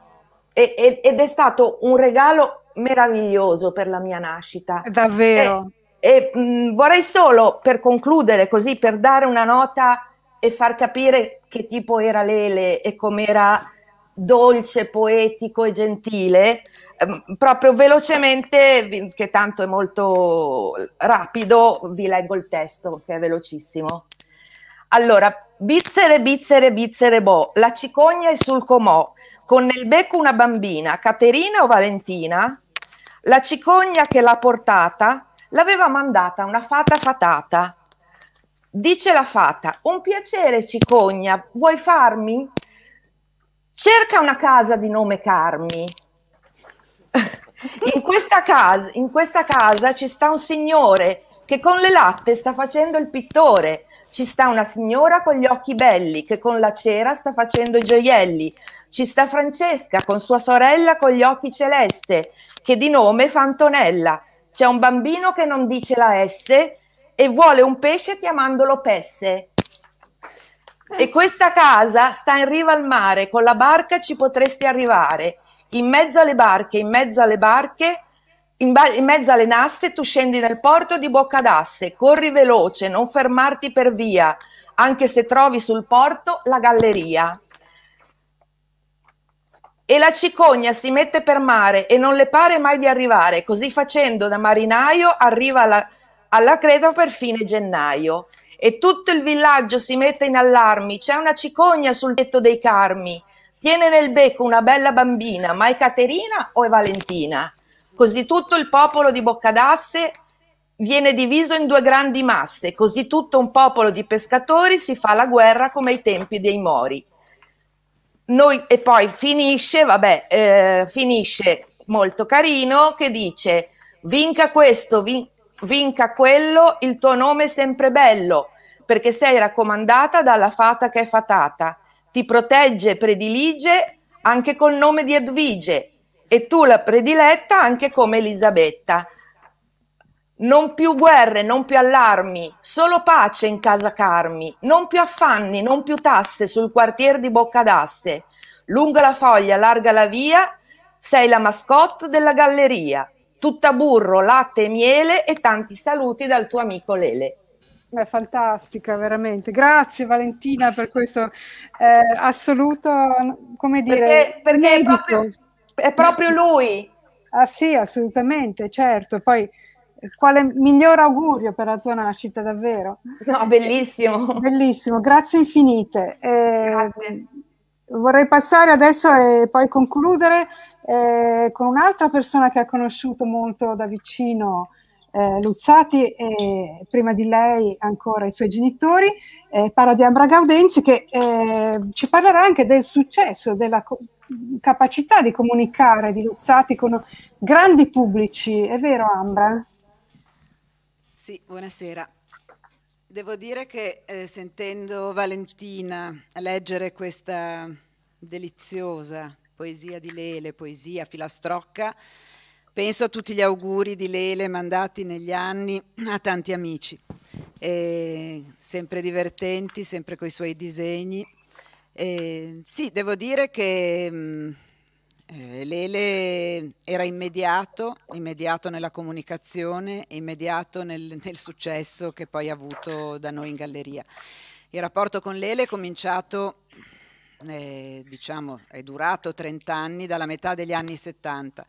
S7: ed è stato un regalo meraviglioso per la mia nascita. Davvero. E, e mh, mm, vorrei solo, per concludere così, per dare una nota e far capire che tipo era Lele e com'era dolce, poetico e gentile, ehm, proprio velocemente, che tanto è molto rapido, vi leggo il testo che è velocissimo. Allora, bizzere, bizzere, bizzere, boh, la cicogna è sul comò, con nel becco una bambina, Caterina o Valentina? La cicogna che l'ha portata l'aveva mandata una fata fatata. Dice la fata, un piacere cicogna, vuoi farmi? Cerca una casa di nome Carmi. in, questa casa, in questa casa ci sta un signore che con le latte sta facendo il pittore. Ci sta una signora con gli occhi belli che con la cera sta facendo i gioielli ci sta Francesca con sua sorella con gli occhi celeste, che di nome fa Antonella. C'è un bambino che non dice la S e vuole un pesce chiamandolo Pesse. E questa casa sta in riva al mare, con la barca ci potresti arrivare. In mezzo alle barche, in mezzo alle barche, in, ba in mezzo alle nasse, tu scendi nel porto di Bocca d'Asse, corri veloce, non fermarti per via, anche se trovi sul porto la galleria. E la cicogna si mette per mare e non le pare mai di arrivare, così facendo da marinaio arriva alla, alla Creta per fine gennaio. E tutto il villaggio si mette in allarmi, c'è una cicogna sul tetto dei Carmi, tiene nel becco una bella bambina, ma è Caterina o è Valentina? Così tutto il popolo di Boccadasse viene diviso in due grandi masse, così tutto un popolo di pescatori si fa la guerra come ai tempi dei Mori. Noi, e poi finisce, vabbè, eh, finisce molto carino che dice vinca questo, vin- vinca quello, il tuo nome è sempre bello, perché sei raccomandata dalla fata che è fatata, ti protegge, predilige anche col nome di Edvige e tu la prediletta anche come Elisabetta. Non più guerre, non più allarmi, solo pace in casa Carmi, non più affanni, non più tasse sul quartier di Bocca d'Asse. Lunga la foglia, larga la via, sei la mascotte della galleria. Tutta burro, latte e miele e tanti saluti dal tuo amico Lele. È fantastica, veramente. Grazie Valentina per questo eh,
S3: assoluto, come dire, perché, perché è, proprio, è proprio lui. Ah sì, assolutamente, certo. Poi quale miglior augurio per la tua nascita, davvero. No, bellissimo. Eh, bellissimo, grazie infinite. Eh, grazie. Vorrei passare adesso e poi concludere eh, con un'altra persona che ha conosciuto molto da vicino eh, Luzzati e prima di lei ancora i suoi genitori, eh, parla di Ambra Gaudenzi che eh, ci parlerà anche del successo, della capacità di comunicare di Luzzati con grandi pubblici, è vero Ambra?
S8: Sì, buonasera. Devo dire che eh, sentendo Valentina leggere questa deliziosa poesia di Lele, poesia filastrocca, penso a tutti gli auguri di Lele mandati negli anni a tanti amici, e sempre divertenti, sempre con i suoi disegni. E, sì, devo dire che... Mh, mm, eh, Lele era immediato, immediato nella comunicazione, immediato nel, nel successo che poi ha avuto da noi in galleria. Il rapporto con Lele è cominciato eh, diciamo, è durato 30 anni, dalla metà degli anni 70.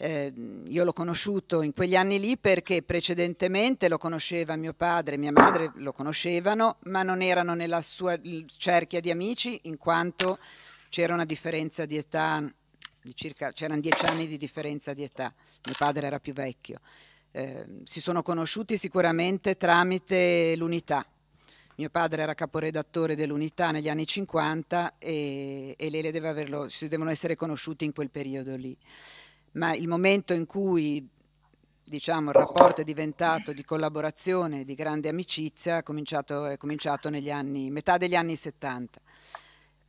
S8: Eh, io l'ho conosciuto in quegli anni lì perché precedentemente lo conosceva mio padre e mia madre, lo conoscevano, ma non erano nella sua cerchia di amici in quanto c'era una differenza di età circa, c'erano dieci anni di differenza di età, mio padre era più vecchio. Eh, si sono conosciuti sicuramente tramite l'unità. Mio padre era caporedattore dell'unità negli anni 50 e, e lei le deve averlo, si devono essere conosciuti in quel periodo lì. Ma il momento in cui diciamo, il rapporto è diventato di collaborazione, di grande amicizia, è cominciato, è cominciato negli anni, metà degli anni 70.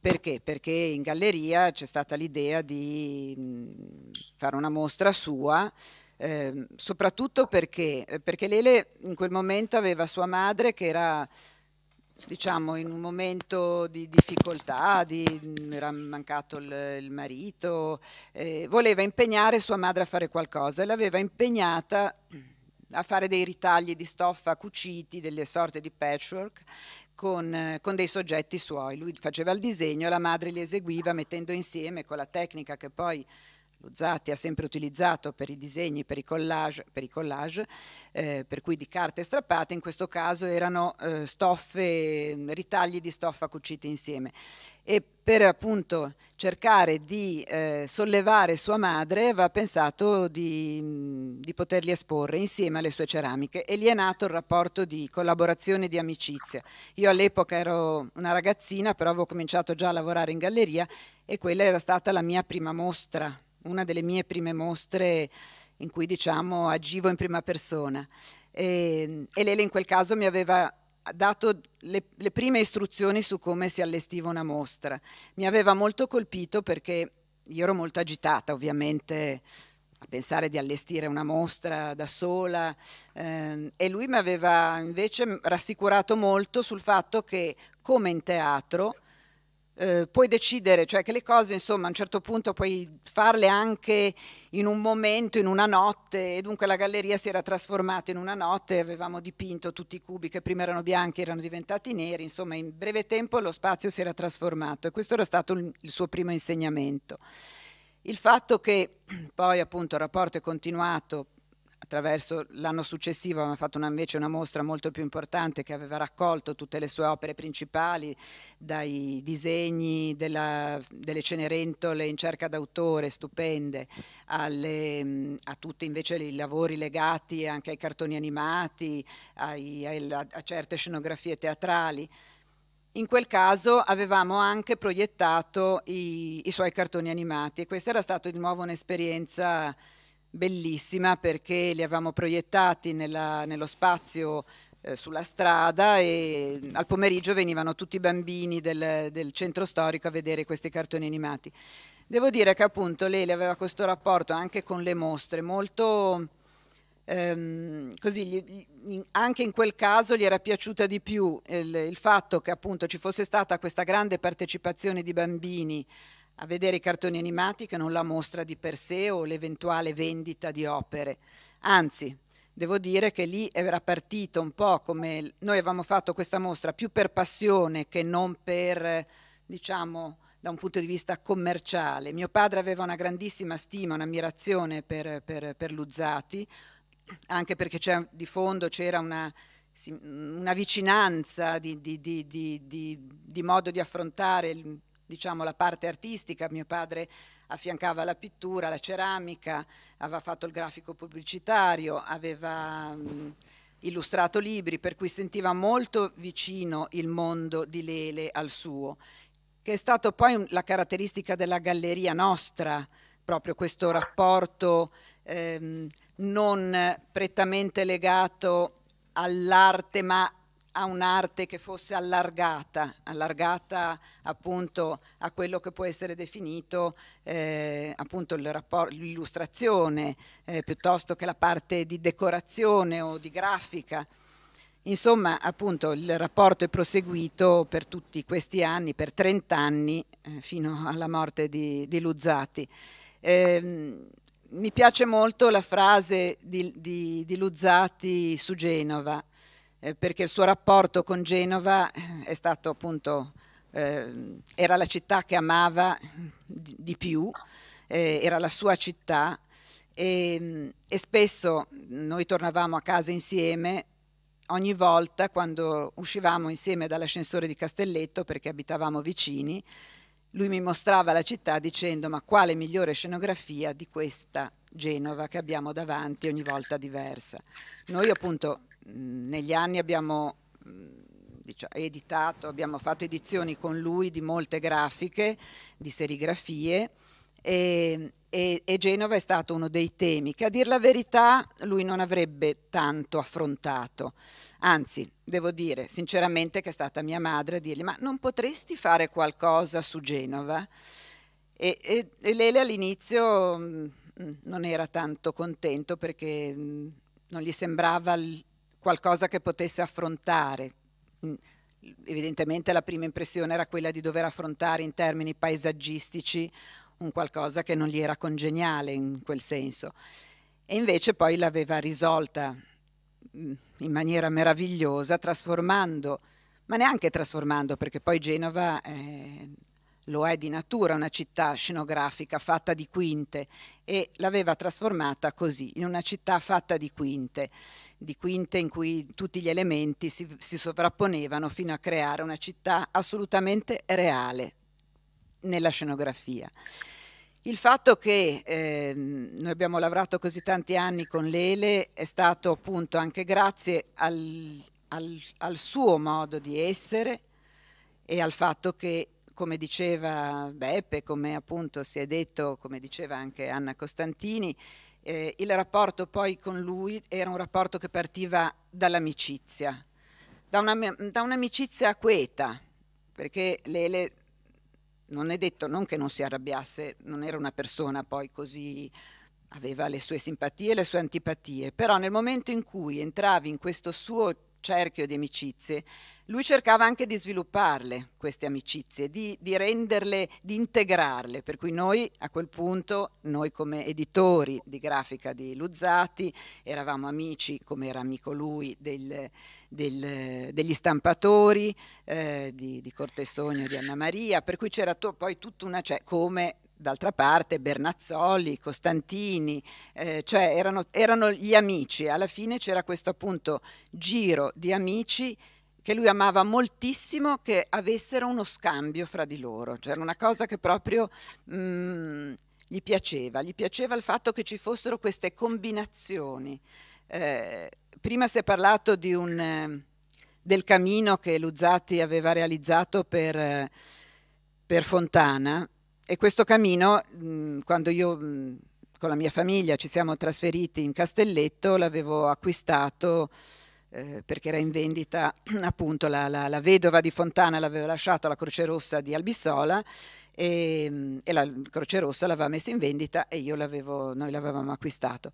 S8: Perché? Perché in galleria c'è stata l'idea di fare una mostra sua, eh, soprattutto perché, eh, perché Lele in quel momento aveva sua madre che era diciamo in un momento di difficoltà, di, era mancato il, il marito, eh, voleva impegnare sua madre a fare qualcosa e l'aveva impegnata a fare dei ritagli di stoffa cuciti, delle sorte di patchwork con, eh, con, dei soggetti suoi. Lui faceva il disegno, la madre li eseguiva mettendo insieme con la tecnica che poi lo Zatti ha sempre utilizzato per i disegni, per i collage, per, i collage, eh, per cui di carte strappate, in questo caso erano eh, stoffe, ritagli di stoffa cuciti insieme. E per appunto cercare di eh, sollevare sua madre va pensato di, di, poterli esporre insieme alle sue ceramiche e lì è nato il rapporto di collaborazione e di amicizia. Io all'epoca ero una ragazzina, però avevo cominciato già a lavorare in galleria e quella era stata la mia prima mostra una delle mie prime mostre in cui diciamo agivo in prima persona. E, ehm, e Lele in quel caso mi aveva dato le, le prime istruzioni su come si allestiva una mostra. Mi aveva molto colpito perché io ero molto agitata ovviamente a pensare di allestire una mostra da sola ehm, e lui mi aveva invece rassicurato molto sul fatto che come in teatro eh, puoi decidere, cioè che le cose insomma a un certo punto puoi farle anche in un momento, in una notte e dunque la galleria si era trasformata in una notte, avevamo dipinto tutti i cubi che prima erano bianchi erano diventati neri, insomma in breve tempo lo spazio si era trasformato e questo era stato il, il suo primo insegnamento. Il fatto che poi appunto il rapporto è continuato attraverso l'anno successivo aveva fatto una, invece una mostra molto più importante che aveva raccolto tutte le sue opere principali, dai disegni della, delle Cenerentole in cerca d'autore, stupende, alle, a tutti invece i lavori legati anche ai cartoni animati, ai, ai, a certe scenografie teatrali. In quel caso avevamo anche proiettato i, i suoi cartoni animati e questa era stata di nuovo un'esperienza bellissima perché li avevamo proiettati nella, nello spazio eh, sulla strada e mm, al pomeriggio venivano tutti i bambini del, del, centro storico a vedere questi cartoni animati. Devo dire che appunto Lele aveva questo rapporto anche con le mostre molto... Ehm, così, gli, anche in quel caso gli era piaciuta di più il, il fatto che appunto ci fosse stata questa grande partecipazione di bambini a vedere i cartoni animati che non la mostra di per sé o l'eventuale vendita di opere. Anzi, devo dire che lì era partito un po' come noi avevamo fatto questa mostra più per passione che non per, diciamo, da un punto di vista commerciale. Mio padre aveva una grandissima stima, un'ammirazione per, per, per Luzzati, anche perché di fondo c'era una, una vicinanza di, di, di, di modo di affrontare diciamo, la parte artistica, mio padre affiancava la pittura, la ceramica, aveva fatto il grafico pubblicitario, aveva mh, illustrato libri, per cui sentiva molto vicino il mondo di Lele al suo, che è stato poi un, la caratteristica della galleria nostra, proprio questo rapporto ehm, non prettamente legato all'arte ma a un'arte che fosse allargata, allargata appunto a quello che può essere definito eh, appunto l'illustrazione eh, piuttosto che la parte di decorazione o di grafica. Insomma, appunto, il rapporto è proseguito per tutti questi anni, per 30 anni, eh, fino alla morte di, di Luzzati. Eh, mi piace molto la frase di, di, di Luzzati su Genova, eh, perché il suo rapporto con Genova eh, è stato appunto, eh, era la città che amava eh, di, di più, eh, era la sua città e, mm, e spesso noi tornavamo a casa insieme ogni volta quando uscivamo insieme dall'ascensore di Castelletto perché abitavamo vicini, lui mi mostrava la città dicendo ma quale migliore scenografia di questa Genova che abbiamo davanti ogni volta diversa. Noi appunto negli anni abbiamo diciamo, editato, abbiamo fatto edizioni con lui di molte grafiche, di serigrafie. E, e, e, Genova è stato uno dei temi che a dir la verità lui non avrebbe tanto affrontato. Anzi, devo dire sinceramente che è stata mia madre a dirgli ma non potresti fare qualcosa su Genova? E, e, e Lele all'inizio mm, mm, non era tanto contento perché non gli sembrava qualcosa che potesse affrontare. Evidentemente la prima impressione era quella di dover affrontare in termini paesaggistici un qualcosa che non gli era congeniale in quel senso. E invece poi l'aveva risolta mm, in maniera meravigliosa, trasformando, ma neanche trasformando, perché poi Genova eh, lo è di natura una città scenografica fatta di quinte e l'aveva trasformata così, in una città fatta di quinte, di quinte in cui tutti gli elementi si, si sovrapponevano fino a creare una città assolutamente reale nella scenografia. Il fatto che eh, noi abbiamo lavorato così tanti anni con Lele è stato appunto anche grazie al, al, al suo modo di essere e al fatto che come diceva Beppe, come appunto si è detto, come diceva anche Anna Costantini, eh, il rapporto poi con lui era un rapporto che partiva dall'amicizia, da, una, da un'amicizia queta, perché Lele non è detto, non che non si arrabbiasse, non era una persona poi così, aveva le sue simpatie e le sue antipatie, però nel momento in cui entravi in questo suo cerchio di amicizie, lui cercava anche di svilupparle queste amicizie, di, di, renderle, di integrarle, per cui noi a quel punto, noi come editori di grafica di Luzzati, eravamo amici, come era amico lui, del, del, degli stampatori, eh, di, di Cortesogno, di Anna Maria, per cui c'era to- poi tutta una, cioè come D'altra parte Bernazzoli, Costantini, eh, cioè erano, erano gli amici. Alla fine c'era questo appunto giro di amici che lui amava moltissimo che avessero uno scambio fra di loro, cioè era una cosa che proprio mh, mm, gli piaceva, gli piaceva il fatto che ci fossero queste combinazioni. Eh, prima si è parlato un, eh, del camino che Luzzatti aveva realizzato per, eh, per Fontana e questo cammino, mh, mm, quando io mh, mm, con la mia famiglia ci siamo trasferiti in Castelletto, l'avevo acquistato eh, perché era in vendita appunto la, la, la vedova di Fontana, l'aveva lasciato alla Croce Rossa di Albissola e, mm, e, la Croce Rossa l'aveva messa in vendita e noi l'avevamo acquistato.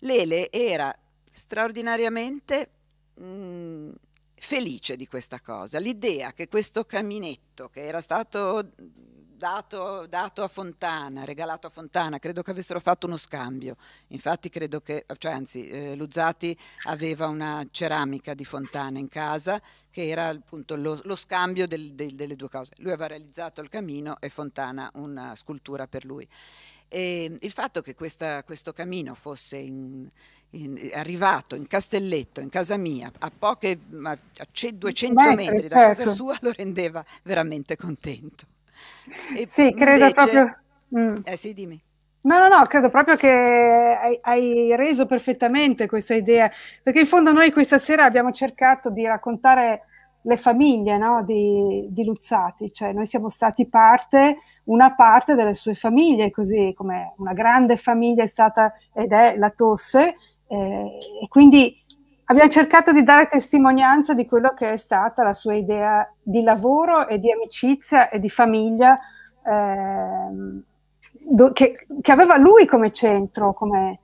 S8: Lele era straordinariamente mh, felice di questa cosa, l'idea che questo caminetto che era stato dato, dato, a Fontana, regalato a Fontana, credo che avessero fatto uno scambio. Infatti credo che, cioè anzi, eh, Luzzati aveva una ceramica di Fontana in casa che era appunto lo, lo scambio del, del, delle due cose. Lui aveva realizzato il camino e Fontana una scultura per lui. E il fatto che questa, questo camino fosse in, in, arrivato in Castelletto, in casa mia, a poche, a 200 metri, metri da certo. casa sua, lo rendeva veramente contento. E sì, credo invece... proprio... Mm. Eh sì, dimmi.
S3: No, no, no, credo proprio che hai, hai, reso perfettamente questa idea, perché in fondo noi questa sera abbiamo cercato di raccontare le famiglie no, di, di, Luzzati, cioè noi siamo stati parte, una parte delle sue famiglie, così come una grande famiglia è stata ed è la Tosse, eh, e quindi Abbiamo cercato di dare testimonianza di quello che è stata la sua idea di lavoro e di amicizia e di famiglia ehm, do, che, che, aveva lui come centro, come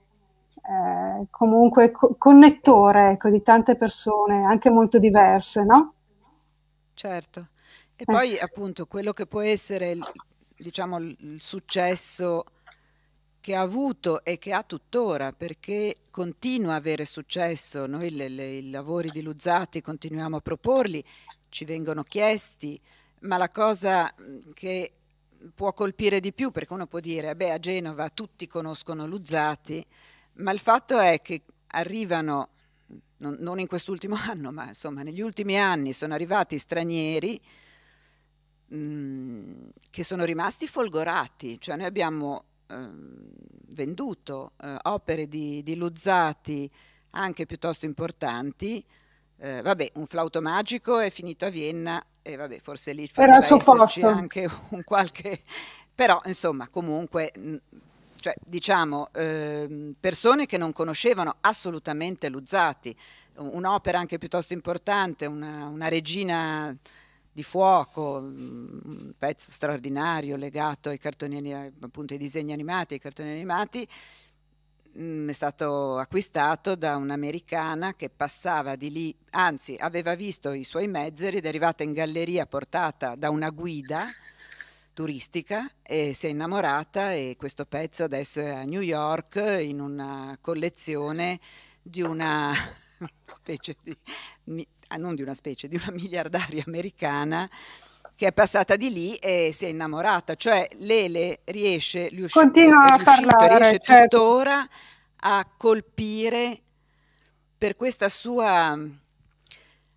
S3: eh, comunque co- connettore ecco, di tante persone, anche molto diverse, no?
S8: Certo. E eh. poi appunto quello che può essere il, diciamo, il successo che ha avuto e che ha tuttora perché continua a avere successo. Noi le, le, i lavori di Luzzati continuiamo a proporli, ci vengono chiesti, ma la cosa che può colpire di più, perché uno può dire, eh beh, a Genova tutti conoscono Luzzati, ma il fatto è che arrivano, non, non in quest'ultimo anno, ma insomma negli ultimi anni sono arrivati stranieri mh, che sono rimasti folgorati, cioè noi abbiamo Ehm, venduto eh, opere di, di Luzzati anche piuttosto importanti. Eh, vabbè, un flauto magico è finito a Vienna e vabbè, forse lì poteva esserci anche un qualche... Però, insomma, comunque, cioè, diciamo, eh, persone che non conoscevano assolutamente Luzzati, un'opera anche piuttosto importante, una, una regina di fuoco, mm, un pezzo straordinario legato ai cartoni appunto ai disegni animati, ai cartoni animati, mm, è stato acquistato da un'americana che passava di lì, anzi aveva visto i suoi mezzeri ed è arrivata in galleria portata da una guida turistica e si è innamorata e questo pezzo adesso è a New York in una collezione di una specie di Ah, non di una specie, di una miliardaria americana che è passata di lì e si è innamorata. Cioè Lele riesce, riusci- Continua a riuscito, parlare, riesce certo. tuttora a colpire per questa sua...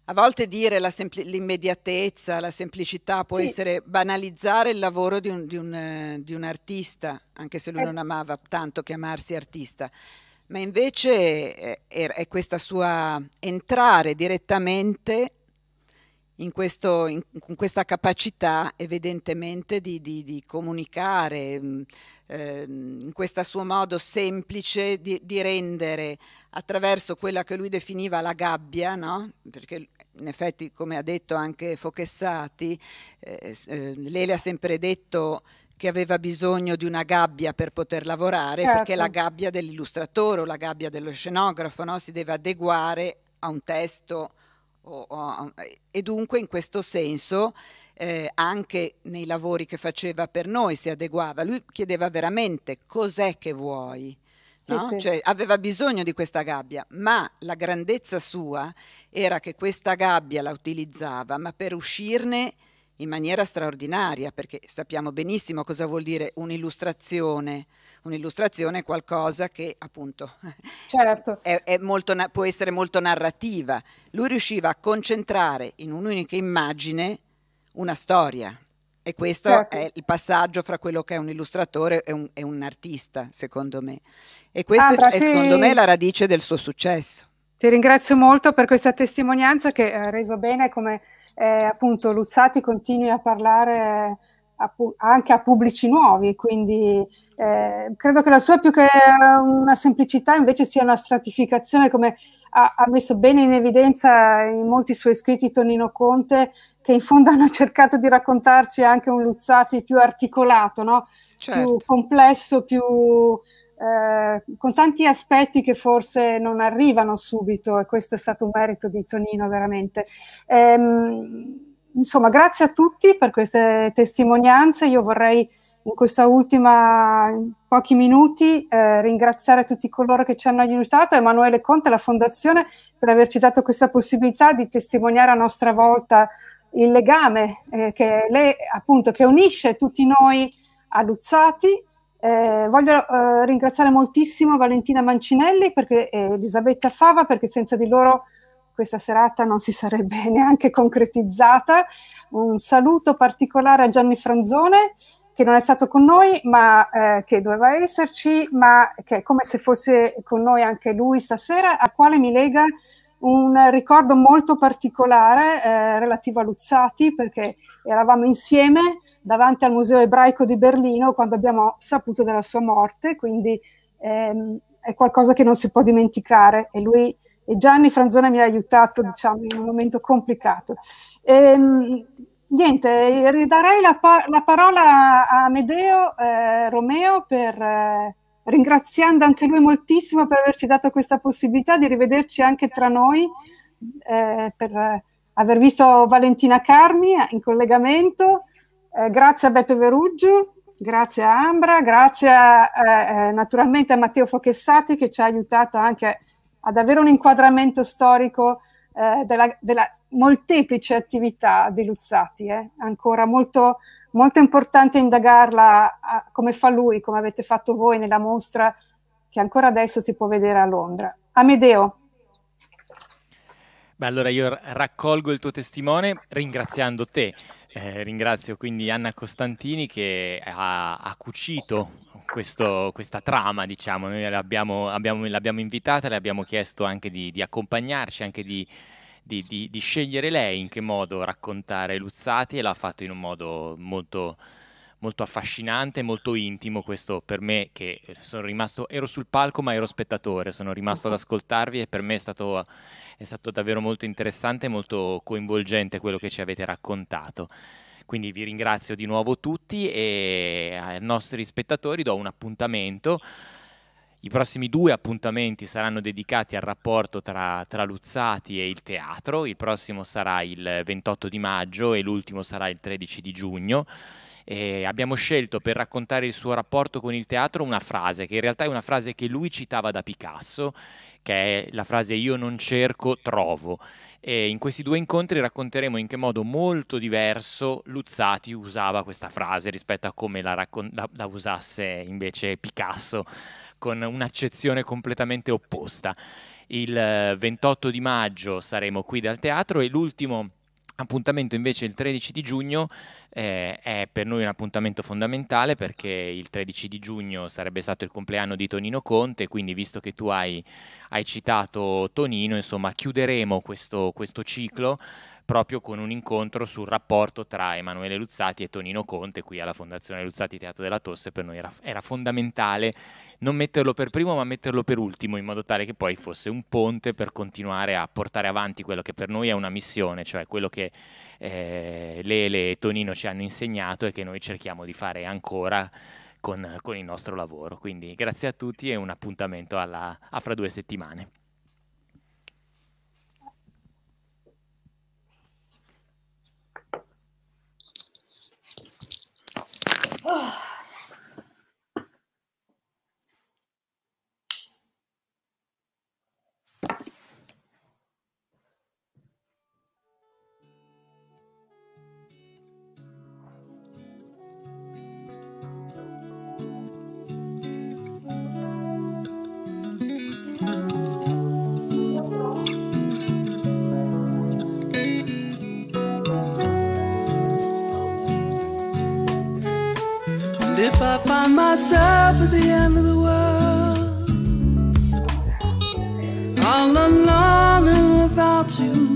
S8: A volte dire la sempli- l'immediatezza, la semplicità può sì. essere banalizzare il lavoro di un, di, un, di un, artista, anche se lui eh. non amava tanto chiamarsi artista, ma invece è, eh, er, è questa sua entrare direttamente in, questo, in, in questa capacità evidentemente di, di, di comunicare, eh, in questo suo modo semplice di, di, rendere attraverso quella che lui definiva la gabbia, no? perché in effetti come ha detto anche Fochessati, eh, eh, Lele ha sempre detto che aveva bisogno di una gabbia per poter lavorare, certo. perché la certo. gabbia dell'illustratore o la gabbia dello scenografo no? si deve adeguare a un testo. O, o, e dunque in questo senso eh, anche nei lavori che faceva per noi si adeguava. Lui chiedeva veramente cos'è che vuoi. No? Sì, sì. Cioè, aveva bisogno di questa gabbia, ma la grandezza sua era che questa gabbia la utilizzava, ma per uscirne in maniera straordinaria, perché sappiamo benissimo cosa vuol dire un'illustrazione. Un'illustrazione è qualcosa che appunto certo. è, è molto, può essere molto narrativa. Lui riusciva a concentrare in un'unica immagine una storia. E questo certo. è il passaggio fra quello che è un illustratore e un, e un artista, secondo me. E questa ah, è, ti... secondo me, la radice del suo successo. Ti
S3: ringrazio molto per questa testimonianza che eh, ha reso bene come eh, appunto Luzzati continui a parlare eh, a anche a pubblici nuovi, quindi eh, credo che la sua più che una semplicità invece sia una stratificazione come ha, ha, messo bene in evidenza in molti suoi scritti Tonino Conte che in fondo hanno cercato di raccontarci anche un Luzzati più articolato, no? certo. più complesso, più eh, con tanti aspetti che forse non arrivano subito e questo è stato un merito di Tonino veramente. Ehm, insomma, grazie a tutti per queste testimonianze. Io vorrei in questa ultima in pochi minuti eh, ringraziare tutti coloro che ci hanno aiutato, Emanuele Conte e la Fondazione per averci dato questa possibilità di testimoniare a nostra volta il legame eh, che, le, appunto, che unisce tutti noi a Luzzati eh, voglio eh, ringraziare moltissimo Valentina Mancinelli e Elisabetta Fava perché senza di loro questa serata non si sarebbe neanche concretizzata. Un saluto particolare a Gianni Franzone che non è stato con noi, ma eh, che doveva esserci, ma che è come se fosse con noi anche lui stasera, a quale mi lega un ricordo molto particolare eh, relativo a Luzzati, perché eravamo insieme davanti al Museo Ebraico di Berlino quando abbiamo saputo della sua morte, quindi ehm, è qualcosa che non si può dimenticare e lui e Gianni Franzone mi ha aiutato diciamo, in un momento complicato. Ehm, niente, ridarei la, pa la, parola a Medeo eh, Romeo per, eh, ringraziando anche lui moltissimo per averci dato questa possibilità di rivederci anche tra noi, eh, per aver visto Valentina Carmi in collegamento eh, grazie a Beppe Veruggio, grazie a Ambra, grazie a, eh, eh, naturalmente a Matteo Fochessati che ci ha aiutato anche ad avere un inquadramento storico eh, della, della, molteplice attività di Luzzati, eh. ancora molto, molto importante indagarla a, come fa lui, come avete fatto voi nella mostra che ancora adesso si può vedere a Londra. Amedeo.
S2: Beh, allora io raccolgo il tuo testimone ringraziando te. Eh, ringrazio quindi Anna Costantini che ha, ha cucito questo, questa trama, diciamo. Noi l'abbiamo, abbiamo, l'abbiamo invitata, le abbiamo chiesto anche di, di accompagnarci, anche di, di, di, di, scegliere lei in che modo raccontare Luzzati e l'ha fatto in un modo molto molto affascinante, molto intimo questo per me che eh, sono rimasto, ero sul palco ma ero spettatore, sono rimasto ad ascoltarvi e per me è stato, è stato davvero molto interessante e molto coinvolgente quello che ci avete raccontato. Quindi vi ringrazio di nuovo tutti e eh, ai nostri spettatori do un appuntamento. I prossimi due appuntamenti saranno dedicati al rapporto tra, tra, Luzzati e il teatro, il prossimo sarà il 28 di maggio e l'ultimo sarà il 13 di giugno. E abbiamo scelto per raccontare il suo rapporto con il teatro una frase, che in realtà è una frase che lui citava da Picasso, che è la frase io non cerco, trovo. E in questi due incontri racconteremo in che modo molto diverso Luzzati usava questa frase rispetto a come la, raccon- la, la usasse invece Picasso, con un'accezione completamente opposta. Il 28 eh, di maggio saremo qui dal teatro e l'ultimo Appuntamento invece il 13 di giugno eh, è per noi un appuntamento fondamentale perché il 13 di giugno sarebbe stato il compleanno di Tonino Conte, quindi visto che tu hai, hai citato Tonino, insomma chiuderemo questo, questo ciclo proprio con un incontro sul rapporto tra Emanuele Luzzati e Tonino Conte, qui alla Fondazione Luzzati Teatro della Tosse, per noi era, era fondamentale non metterlo per primo ma metterlo per ultimo, in modo tale che poi fosse un ponte per continuare a portare avanti quello che per noi è una missione, cioè quello che eh, Lele e Tonino ci hanno insegnato e che noi cerchiamo di fare ancora. Con, con, il nostro lavoro. Quindi grazie a tutti e un appuntamento alla, a fra due settimane.
S1: Oh. I find myself at the end of the world, all alone and without you.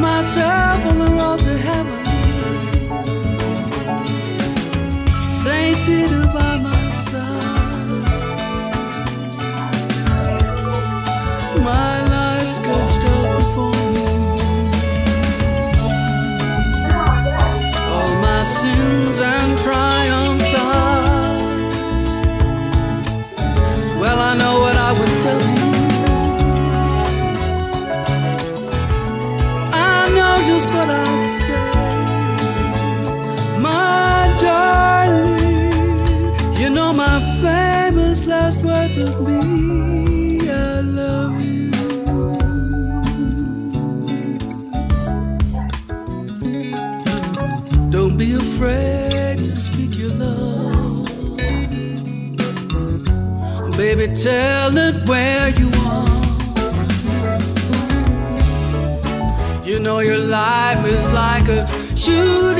S1: myself alone. tell it where you are. You know your life is like a shooting.